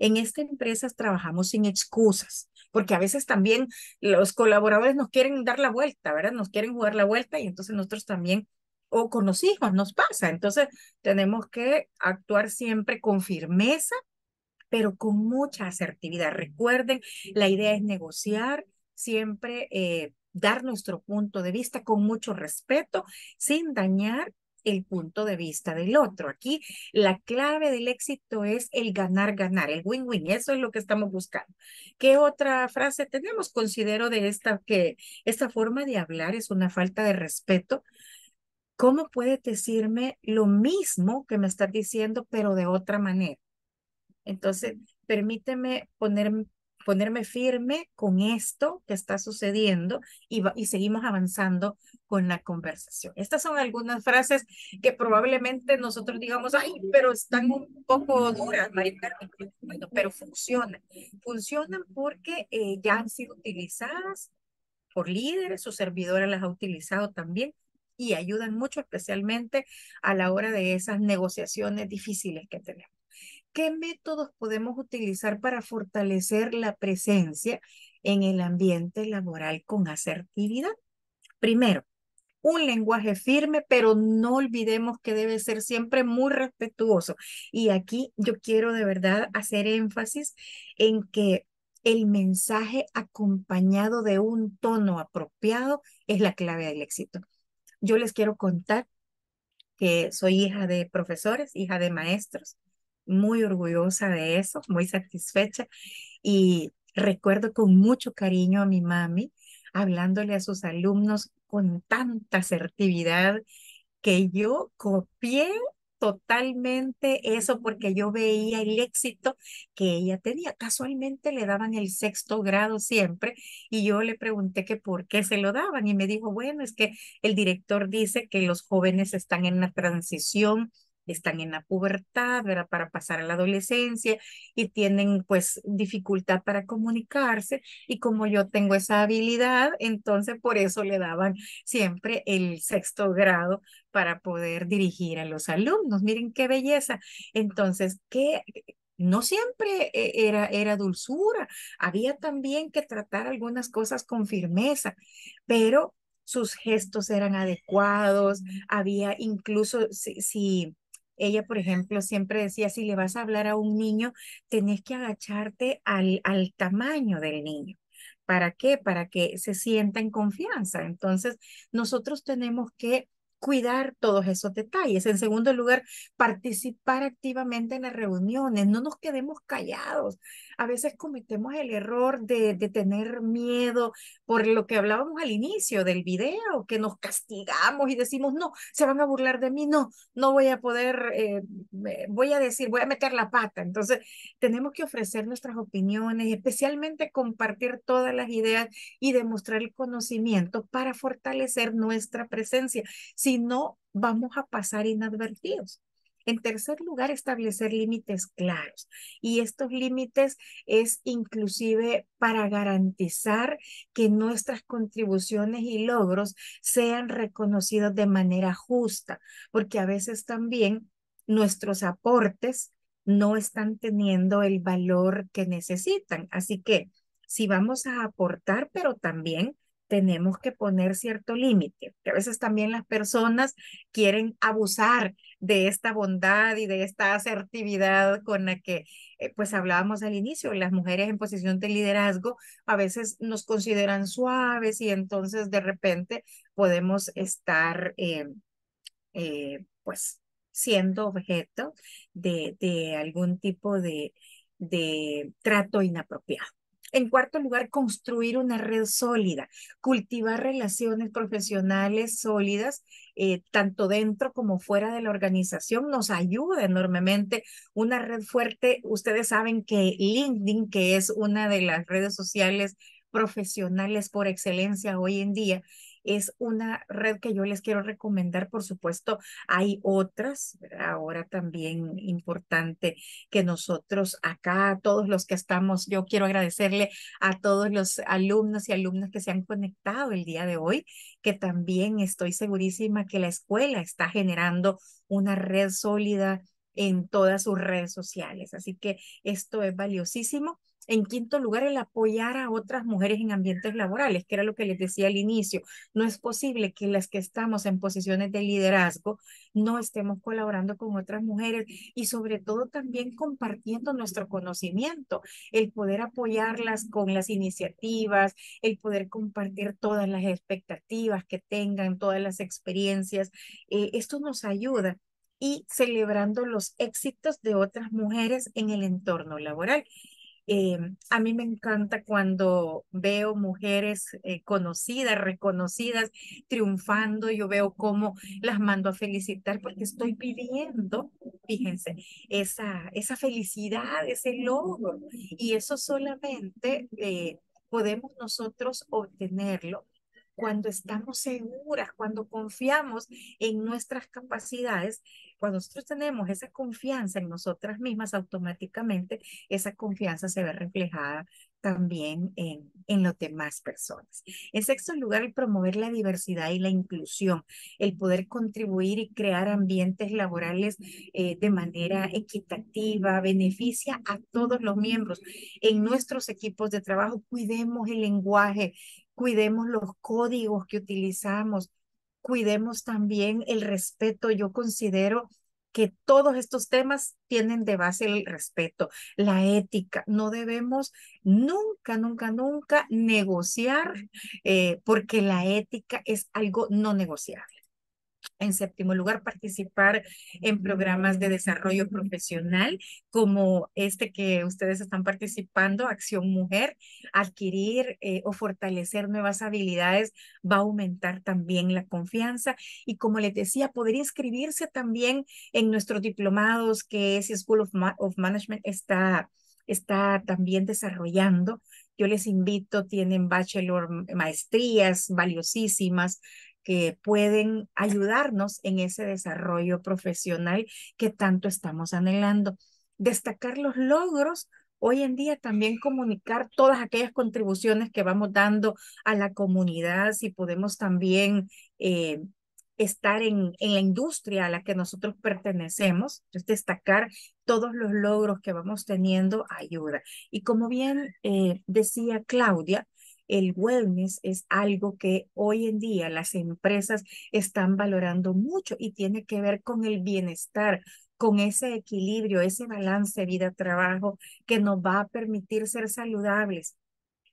En esta empresa trabajamos sin excusas porque a veces también los colaboradores nos quieren dar la vuelta, ¿verdad? Nos quieren jugar la vuelta y entonces nosotros también, o con los hijos nos pasa, entonces tenemos que actuar siempre con firmeza, pero con mucha asertividad. Recuerden, la idea es negociar, siempre eh, dar nuestro punto de vista con mucho respeto, sin dañar el punto de vista del otro. Aquí la clave del éxito es el ganar, ganar, el win-win. Eso es lo que estamos buscando. ¿Qué otra frase tenemos? Considero de esta que esta forma de hablar es una falta de respeto. ¿Cómo puedes decirme lo mismo que me estás diciendo, pero de otra manera? Entonces, permíteme ponerme ponerme firme con esto que está sucediendo y, seguimos avanzando con la conversación. Estas son algunas frases que probablemente nosotros digamos, ay, pero están un poco duras, pero funcionan. Funcionan porque eh, ya han sido utilizadas por líderes, su servidora las ha utilizado también y ayudan mucho especialmente a la hora de esas negociaciones difíciles que tenemos. ¿qué métodos podemos utilizar para fortalecer la presencia en el ambiente laboral con asertividad? Primero, un lenguaje firme, pero no olvidemos que debe ser siempre muy respetuoso. Y aquí yo quiero de verdad hacer énfasis en que el mensaje acompañado de un tono apropiado es la clave del éxito. Yo les quiero contar que soy hija de profesores, hija de maestros, muy orgullosa de eso, muy satisfecha y recuerdo con mucho cariño a mi mami hablándole a sus alumnos con tanta asertividad que yo copié totalmente eso porque yo veía el éxito que ella tenía. Casualmente le daban el sexto grado siempre y yo le pregunté que por qué se lo daban y me dijo, bueno, es que el director dice que los jóvenes están en la transición están en la pubertad, ¿verdad? Para pasar a la adolescencia y tienen pues dificultad para comunicarse y como yo tengo esa habilidad, entonces por eso le daban siempre el sexto grado para poder dirigir a los alumnos. Miren qué belleza. Entonces, que no siempre eh, era, era dulzura, había también que tratar algunas cosas con firmeza, pero sus gestos eran adecuados, había incluso si, si, ella, por ejemplo, siempre decía, si le vas a hablar a un niño, tenés que agacharte al, al tamaño del niño. ¿Para qué? Para que se sienta en confianza. Entonces, nosotros tenemos que cuidar todos esos detalles. En segundo lugar, participar activamente en las reuniones. No nos quedemos callados a veces cometemos el error de, tener miedo por lo que hablábamos al inicio del video, que nos castigamos y decimos, no, se van a burlar de mí, no, no voy a poder, eh, voy a decir, voy a meter la pata. Entonces, tenemos que ofrecer nuestras opiniones, especialmente compartir todas las ideas y demostrar el conocimiento para fortalecer nuestra presencia. Si no, vamos a pasar inadvertidos. En tercer lugar, establecer límites claros. Y estos límites es inclusive para garantizar que nuestras contribuciones y logros sean reconocidos de manera justa, porque a veces también nuestros aportes no están teniendo el valor que necesitan. Así que si vamos a aportar, pero también tenemos que poner cierto límite, a veces también las personas quieren abusar de esta bondad y de esta asertividad con la que eh, pues hablábamos al inicio. Las mujeres en posición de liderazgo a veces nos consideran suaves y entonces de repente podemos estar eh, eh, pues siendo objeto de, de algún tipo de, de trato inapropiado. En cuarto lugar, construir una red sólida, cultivar relaciones profesionales sólidas, eh, tanto dentro como fuera de la organización, nos ayuda enormemente. Una red fuerte, ustedes saben que LinkedIn, que es una de las redes sociales profesionales por excelencia hoy en día, es una red que yo les quiero recomendar. Por supuesto, hay otras, ahora también importante que nosotros acá, todos los que estamos, yo quiero agradecerle a todos los alumnos y alumnas que se han conectado el día de hoy, que también estoy segurísima que la escuela está generando una red sólida en todas sus redes sociales. Así que esto es valiosísimo. En quinto lugar, el apoyar a otras mujeres en ambientes laborales, que era lo que les decía al inicio. No es posible que las que estamos en posiciones de liderazgo no estemos colaborando con otras mujeres y sobre todo también compartiendo nuestro conocimiento, el poder apoyarlas con las iniciativas, el poder compartir todas las expectativas que tengan, todas las experiencias. Eh, esto nos ayuda y celebrando los éxitos de otras mujeres en el entorno laboral. Eh, a mí me encanta cuando veo mujeres eh, conocidas, reconocidas, triunfando. Yo veo cómo las mando a felicitar porque estoy pidiendo, fíjense, esa, felicidad, ese logro. Y eso solamente eh, podemos nosotros obtenerlo cuando estamos seguras, cuando confiamos en nuestras capacidades, cuando nosotros tenemos esa confianza en nosotras mismas, automáticamente esa confianza se ve reflejada también en, en las demás personas. En sexto lugar, el promover la diversidad y la inclusión, el poder contribuir y crear ambientes laborales eh, de manera equitativa, beneficia a todos los miembros. En nuestros equipos de trabajo, cuidemos el lenguaje, cuidemos los códigos que utilizamos, cuidemos también el respeto. Yo considero que todos estos temas tienen de base el respeto, la ética. No debemos nunca, nunca, nunca negociar, eh, porque la ética es algo no negociable. En séptimo lugar, participar en programas de mm. desarrollo profesional como este que ustedes están participando, Acción Mujer. Adquirir eh, o fortalecer nuevas habilidades va a aumentar también la confianza. Y como les decía, podría inscribirse también en nuestros diplomados que es School of, of Management está, está también desarrollando yo les invito, tienen bachelor, maestrías valiosísimas que pueden ayudarnos en ese desarrollo profesional que tanto estamos anhelando. Destacar los logros. Hoy en día también comunicar todas aquellas contribuciones que vamos dando a la comunidad, si podemos también eh, estar en, en, la industria a la que nosotros pertenecemos, destacar todos los logros que vamos teniendo ayuda. Y como bien eh, decía Claudia, el wellness es algo que hoy en día las empresas están valorando mucho y tiene que ver con el bienestar, con ese equilibrio, ese balance vida-trabajo que nos va a permitir ser saludables.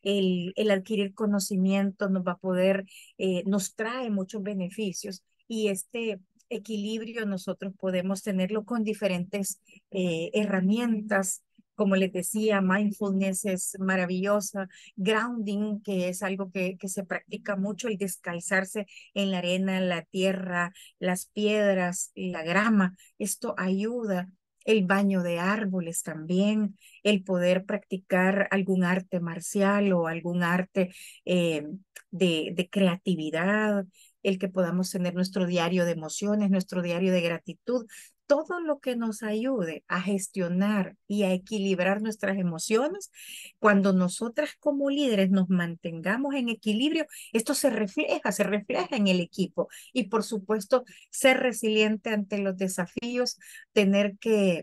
El, el adquirir conocimiento nos va a poder, eh, nos trae muchos beneficios y este equilibrio nosotros podemos tenerlo con diferentes eh, herramientas como les decía, mindfulness es maravillosa, grounding, que es algo que, se practica mucho, el descalzarse en la arena, la tierra, las piedras, la grama, esto ayuda el baño de árboles también, el poder practicar algún arte marcial o algún arte eh, de, creatividad, el que podamos tener nuestro diario de emociones, nuestro diario de gratitud, todo lo que nos ayude a gestionar y a equilibrar nuestras emociones, cuando nosotras como líderes nos mantengamos en equilibrio, esto se refleja, se refleja en el equipo. Y por supuesto, ser resiliente ante los desafíos, tener que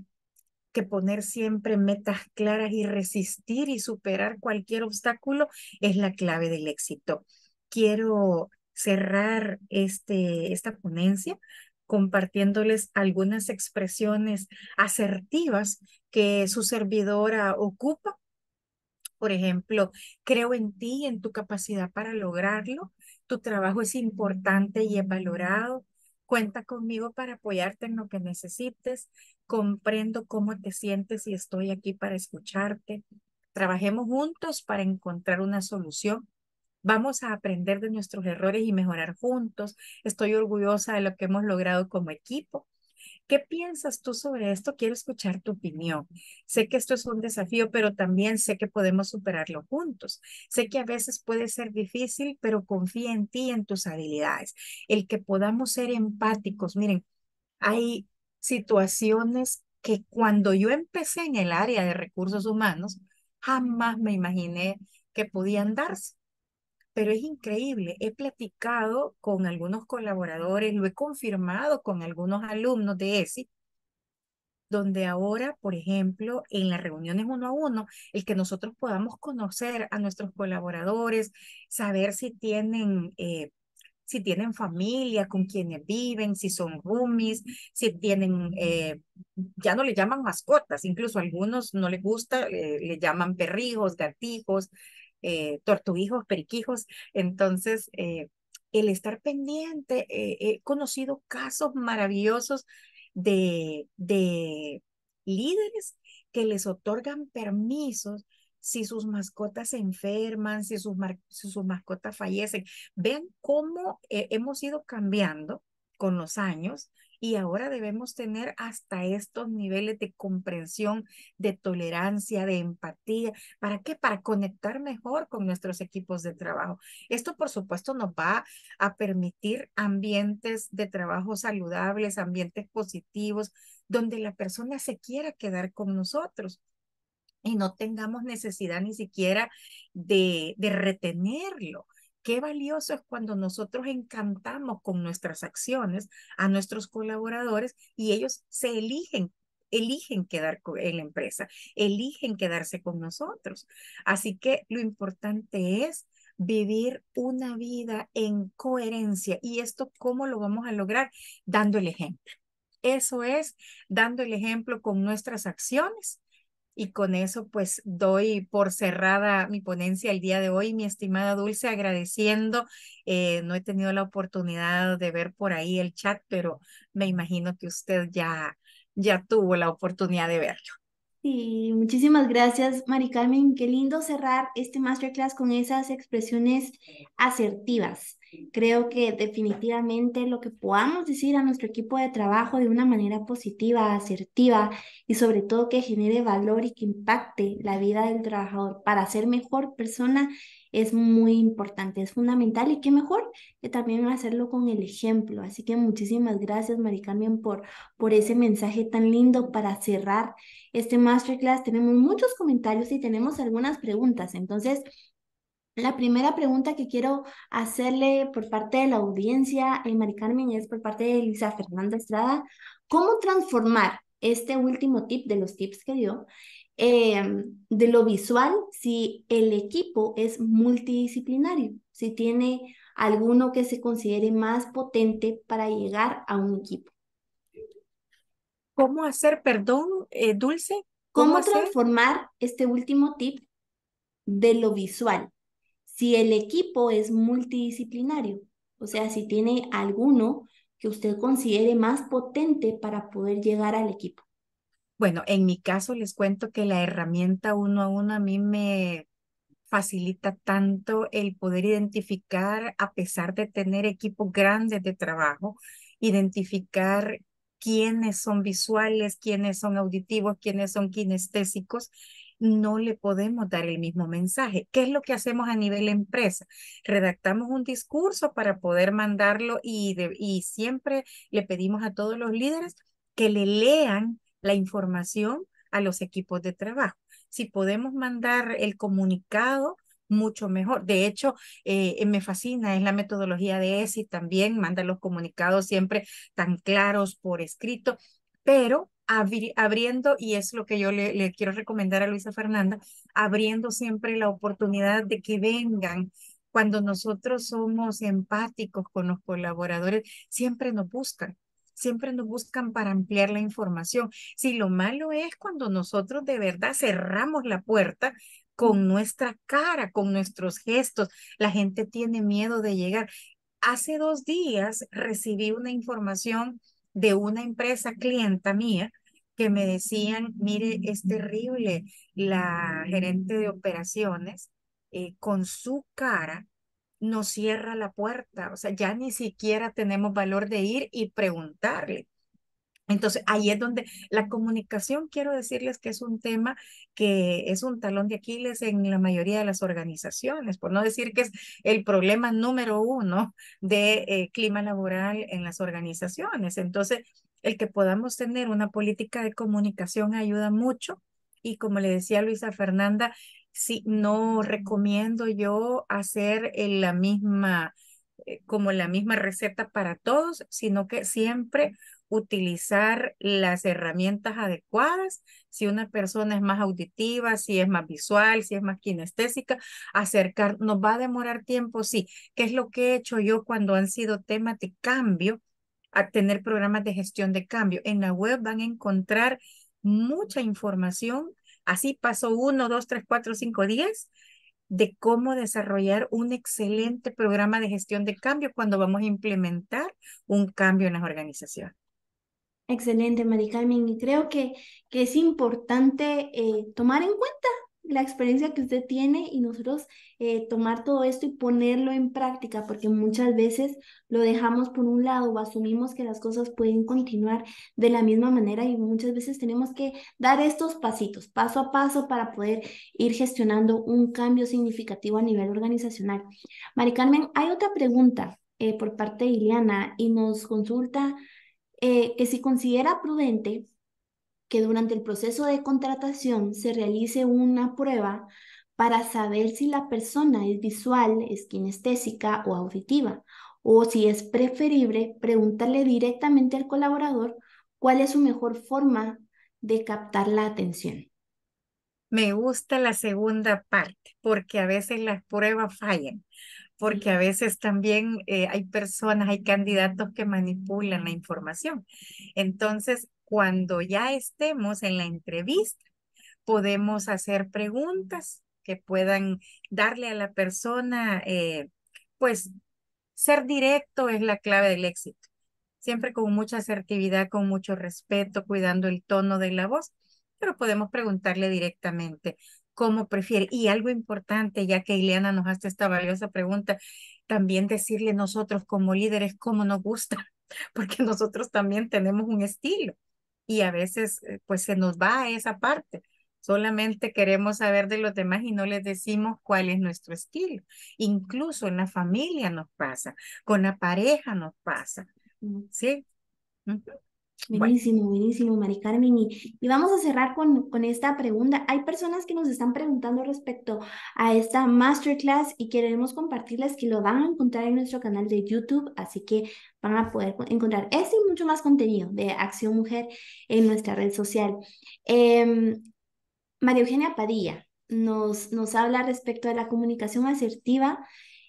que poner siempre metas claras y resistir y superar cualquier obstáculo es la clave del éxito. Quiero cerrar este, esta ponencia compartiéndoles algunas expresiones asertivas que su servidora ocupa. Por ejemplo, creo en ti, en tu capacidad para lograrlo. Tu trabajo es importante y es valorado. Cuenta conmigo para apoyarte en lo que necesites. Comprendo cómo te sientes y estoy aquí para escucharte. Trabajemos juntos para encontrar una solución Vamos a aprender de nuestros errores y mejorar juntos. Estoy orgullosa de lo que hemos logrado como equipo. ¿Qué piensas tú sobre esto? Quiero escuchar tu opinión. Sé que esto es un desafío, pero también sé que podemos superarlo juntos. Sé que a veces puede ser difícil, pero confía en ti, en tus habilidades. El que podamos ser empáticos. Miren, hay situaciones que cuando yo empecé en el área de recursos humanos, jamás me imaginé que podían darse pero es increíble. He platicado con algunos colaboradores, lo he confirmado con algunos alumnos de ESI, donde ahora, por ejemplo, en las reuniones uno a uno, el que nosotros podamos conocer a nuestros colaboradores, saber si tienen... Eh, si tienen familia, con quienes viven, si son roomies, si tienen, eh, ya no le llaman mascotas, incluso a algunos no les gusta, eh, le llaman perrijos, gatijos, eh, tortuguijos, periquijos. Entonces, eh, el estar pendiente, eh, he conocido casos maravillosos de, líderes que les otorgan permisos si sus mascotas se enferman, si sus, sus mascotas fallecen. Vean cómo eh, hemos ido cambiando con los años y ahora debemos tener hasta estos niveles de comprensión, de tolerancia, de empatía. ¿Para qué? Para conectar mejor con nuestros equipos de trabajo. Esto, por supuesto, nos va a permitir ambientes de trabajo saludables, ambientes positivos, donde la persona se quiera quedar con nosotros y no tengamos necesidad ni siquiera de, de retenerlo Qué valioso es cuando nosotros encantamos con nuestras acciones a nuestros colaboradores y ellos se eligen eligen quedar en la empresa, eligen quedarse con nosotros. Así que lo importante es vivir una vida en coherencia. ¿Y esto cómo lo vamos a lograr? Dando el ejemplo. Eso es, dando el ejemplo con nuestras acciones y con eso pues doy por cerrada mi ponencia el día de hoy, mi estimada Dulce, agradeciendo. Eh, no he tenido la oportunidad de ver por ahí el chat, pero me imagino que usted ya, ya tuvo la oportunidad de verlo. Y muchísimas gracias, Mari Carmen. Qué lindo cerrar este masterclass con esas expresiones asertivas. Creo que definitivamente lo que podamos decir a nuestro equipo de trabajo de una manera positiva, asertiva y sobre todo que genere valor y que impacte la vida del trabajador para ser mejor persona es muy importante, es fundamental y qué mejor que también hacerlo con el ejemplo. Así que muchísimas gracias, Mari por, por ese mensaje tan lindo para cerrar este masterclass. Tenemos muchos comentarios y tenemos algunas preguntas. Entonces, la primera pregunta que quiero hacerle por parte de la audiencia, eh, Mari Carmen, es por parte de Elisa Fernanda Estrada. ¿Cómo transformar este último tip de los tips que dio Em, de lo visual si el equipo es multidisciplinario, si tiene alguno que se considere más potente para llegar a un equipo. ¿Cómo hacer, perdón, eh, Dulce? ¿Cómo transformar este último tip de lo visual? Si el equipo es multidisciplinario, o sea, si tiene alguno que usted considere más potente para poder llegar al equipo. Bueno, en mi caso les cuento que la herramienta uno a uno a mí me facilita tanto el poder identificar, a pesar de tener equipos grandes de trabajo, identificar quiénes son visuales, quiénes son auditivos, quiénes son kinestésicos, no le podemos dar el mismo mensaje. ¿Qué es lo que hacemos a nivel empresa? Redactamos un discurso para poder mandarlo y, y siempre le pedimos a todos los líderes que le lean la información a los equipos de trabajo. Si podemos mandar el comunicado, mucho mejor. De hecho, eh, eh, me fascina, es la metodología de ESI también, manda los comunicados siempre tan claros por escrito, pero abriendo, y es lo que yo le quiero recomendar a Luisa Fernanda, abriendo siempre la oportunidad de que vengan cuando nosotros somos empáticos con los colaboradores, siempre nos buscan siempre nos buscan para ampliar la información. Si lo malo es cuando nosotros de verdad cerramos la puerta con nuestra cara, con nuestros gestos, la gente tiene miedo de llegar. Hace dos días recibí una información de una empresa clienta mía que me decían, mire, es terrible, la gerente de operaciones eh, con su cara nos cierra la puerta, o sea, ya ni siquiera tenemos valor de ir y preguntarle. Entonces, ahí es donde la comunicación, quiero decirles que es un tema que es un talón de Aquiles en la mayoría de las organizaciones, por no decir que es el problema número uno de eh, clima laboral en las organizaciones. Entonces, el que podamos tener una política de comunicación ayuda mucho. Y como le decía Luisa Fernanda, sí, no recomiendo yo hacer eh, la misma, eh, como la misma receta para todos, sino que siempre utilizar las herramientas adecuadas. Si una persona es más auditiva, si es más visual, si es más kinestésica, acercar, nos va a demorar tiempo, sí. ¿Qué es lo que he hecho yo cuando han sido temas de cambio? A tener programas de gestión de cambio. En la web van a encontrar mucha información Así pasó uno, dos, tres, cuatro, cinco, días de cómo desarrollar un excelente programa de gestión de cambio cuando vamos a implementar un cambio en las organizaciones. Excelente, Maricarmen. Y creo que, que es importante eh, tomar en cuenta la experiencia que usted tiene y nosotros eh, tomar todo esto y ponerlo en práctica, porque muchas veces lo dejamos por un lado o asumimos que las cosas pueden continuar de la misma manera y muchas veces tenemos que dar estos pasitos, paso a paso, para poder ir gestionando un cambio significativo a nivel organizacional. Mari Carmen, hay otra pregunta eh, por parte de Ileana y nos consulta eh, que si considera prudente que durante el proceso de contratación se realice una prueba para saber si la persona es visual, es kinestésica o auditiva, o si es preferible preguntarle directamente al colaborador cuál es su mejor forma de captar la atención. Me gusta la segunda parte, porque a veces las pruebas fallan, porque a veces también eh, hay personas, hay candidatos que manipulan la información. Entonces, cuando ya estemos en la entrevista, podemos hacer preguntas que puedan darle a la persona, eh, pues ser directo es la clave del éxito. Siempre con mucha asertividad, con mucho respeto, cuidando el tono de la voz, pero podemos preguntarle directamente cómo prefiere. Y algo importante, ya que Ileana nos hace esta valiosa pregunta, también decirle nosotros como líderes cómo nos gusta, porque nosotros también tenemos un estilo y a veces eh, pues se nos va a esa parte. Solamente queremos saber de los demás y no les decimos cuál es nuestro estilo. Incluso en la familia nos pasa, con la pareja nos pasa. ¿Sí? Buenísimo, buenísimo, Mari Carmen. Y, vamos a cerrar con, con, esta pregunta. Hay personas que nos están preguntando respecto a esta masterclass y queremos compartirles que lo van a encontrar en nuestro canal de YouTube, así que van a poder encontrar este y mucho más contenido de Acción Mujer en nuestra red social. Em, María Eugenia Padilla nos, nos habla respecto a la comunicación asertiva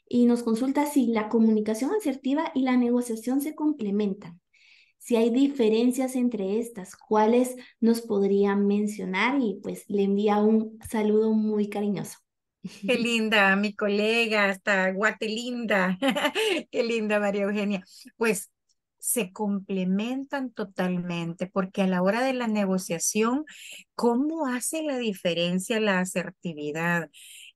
y nos consulta si la comunicación asertiva y la negociación se complementan si hay diferencias entre estas, cuáles nos podrían mencionar y pues le envía un saludo muy cariñoso. Qué linda, mi colega, hasta Guatelinda. Qué linda, María Eugenia. Pues se complementan totalmente, porque a la hora de la negociación, ¿cómo hace la diferencia la asertividad?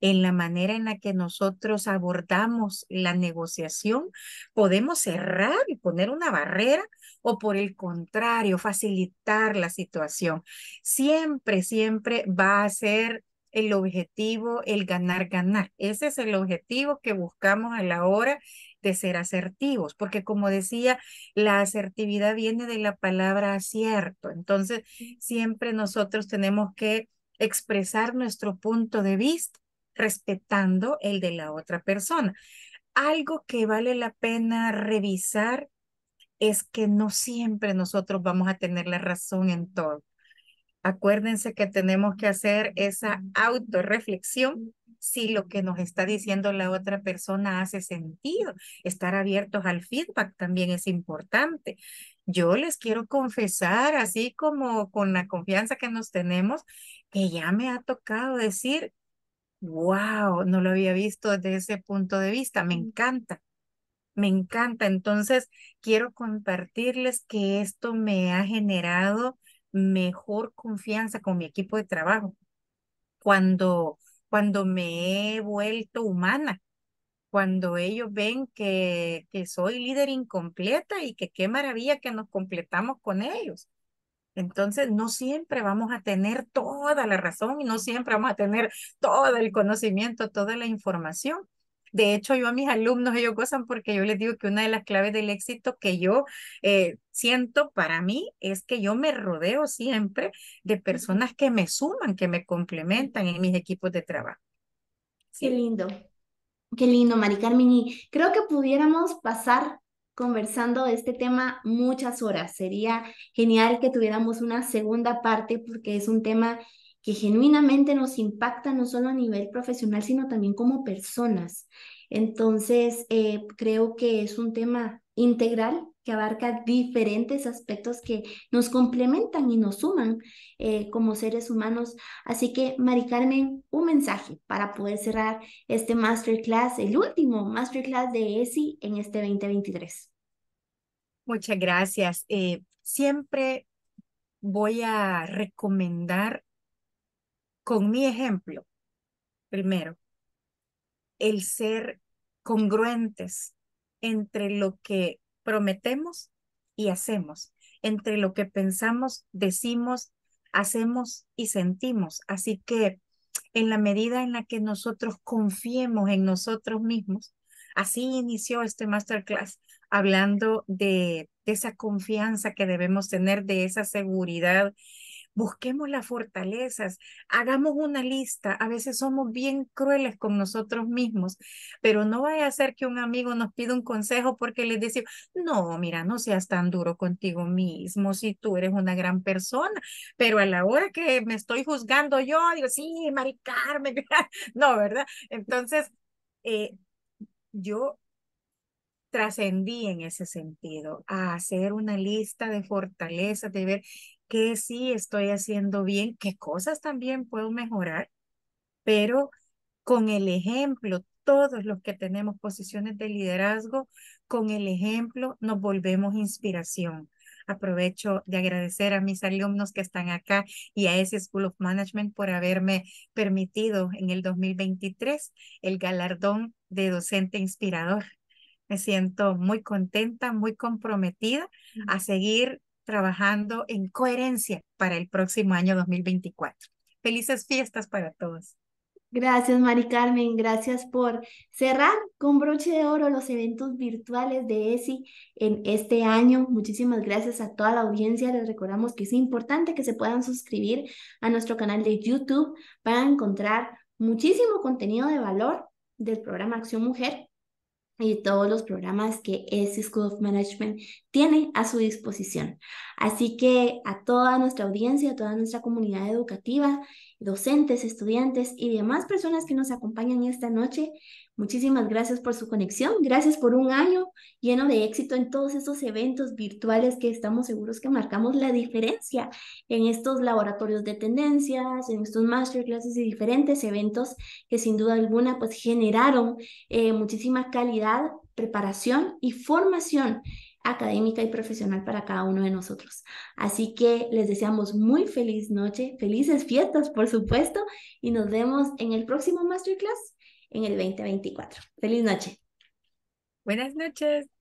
en la manera en la que nosotros abordamos la negociación, podemos cerrar y poner una barrera o por el contrario, facilitar la situación. Siempre, siempre va a ser el objetivo, el ganar, ganar. Ese es el objetivo que buscamos a la hora de ser asertivos, porque como decía, la asertividad viene de la palabra acierto. Entonces, siempre nosotros tenemos que expresar nuestro punto de vista respetando el de la otra persona. Algo que vale la pena revisar es que no siempre nosotros vamos a tener la razón en todo. Acuérdense que tenemos que hacer esa autorreflexión si lo que nos está diciendo la otra persona hace sentido. Estar abiertos al feedback también es importante. Yo les quiero confesar, así como con la confianza que nos tenemos, que ya me ha tocado decir, Wow, no lo había visto desde ese punto de vista, me encanta, me encanta. Entonces, quiero compartirles que esto me ha generado mejor confianza con mi equipo de trabajo. Cuando, cuando me he vuelto humana, cuando ellos ven que, que soy líder incompleta y que qué maravilla que nos completamos con ellos. Entonces, no siempre vamos a tener toda la razón y no siempre vamos a tener todo el conocimiento, toda la información. De hecho, yo a mis alumnos, ellos gozan porque yo les digo que una de las claves del éxito que yo eh, siento para mí es que yo me rodeo siempre de personas que me suman, que me complementan en mis equipos de trabajo. Qué lindo, qué lindo, Mari Carmen. creo que pudiéramos pasar conversando de este tema muchas horas. Sería genial que tuviéramos una segunda parte porque es un tema que genuinamente nos impacta no solo a nivel profesional, sino también como personas. Entonces, eh, creo que es un tema integral que abarca diferentes aspectos que nos complementan y nos suman eh, como seres humanos. Así que, Mari Carmen, un mensaje para poder cerrar este masterclass, el último masterclass de ESI en este 2023. Muchas gracias. Eh, siempre voy a recomendar con mi ejemplo, primero, el ser congruentes entre lo que prometemos y hacemos, entre lo que pensamos, decimos, hacemos y sentimos. Así que en la medida en la que nosotros confiemos en nosotros mismos, así inició este masterclass hablando de, esa confianza que debemos tener, de esa seguridad busquemos las fortalezas, hagamos una lista. A veces somos bien crueles con nosotros mismos, pero no vaya a ser que un amigo nos pida un consejo porque le dice no, mira, no seas tan duro contigo mismo si tú eres una gran persona, pero a la hora que me estoy juzgando yo, digo, sí, Mari Carmen, no, ¿verdad? Entonces, eh, yo trascendí en ese sentido, a hacer una lista de fortalezas, de ver que sí estoy haciendo bien, qué cosas también puedo mejorar, pero con el ejemplo, todos los que tenemos posiciones de liderazgo, con el ejemplo nos volvemos inspiración. Aprovecho de agradecer a mis alumnos que están acá y a ese School of Management por haberme permitido en el 2023 el galardón de docente inspirador. Me siento muy contenta, muy comprometida a seguir trabajando en coherencia para el próximo año 2024. Felices fiestas para todos. Gracias, Mari Carmen. Gracias por cerrar con broche de oro los eventos virtuales de ESI en este año. Muchísimas gracias a toda la audiencia. Les recordamos que es importante que se puedan suscribir a nuestro canal de YouTube para encontrar muchísimo contenido de valor del programa Acción Mujer y todos los programas que ese School of Management tiene a su disposición. Así que a toda nuestra audiencia, a toda nuestra comunidad educativa, docentes, estudiantes y demás personas que nos acompañan esta noche, Muchísimas gracias por su conexión, gracias por un año lleno de éxito en todos estos eventos virtuales que estamos seguros que marcamos la diferencia en estos laboratorios de tendencias, en estos masterclasses y diferentes eventos que sin duda alguna pues generaron eh, muchísima calidad, preparación y formación académica y profesional para cada uno de nosotros. Así que les deseamos muy feliz noche, felices fiestas por supuesto y nos vemos en el próximo masterclass en el 2024. Feliz noche. Buenas noches.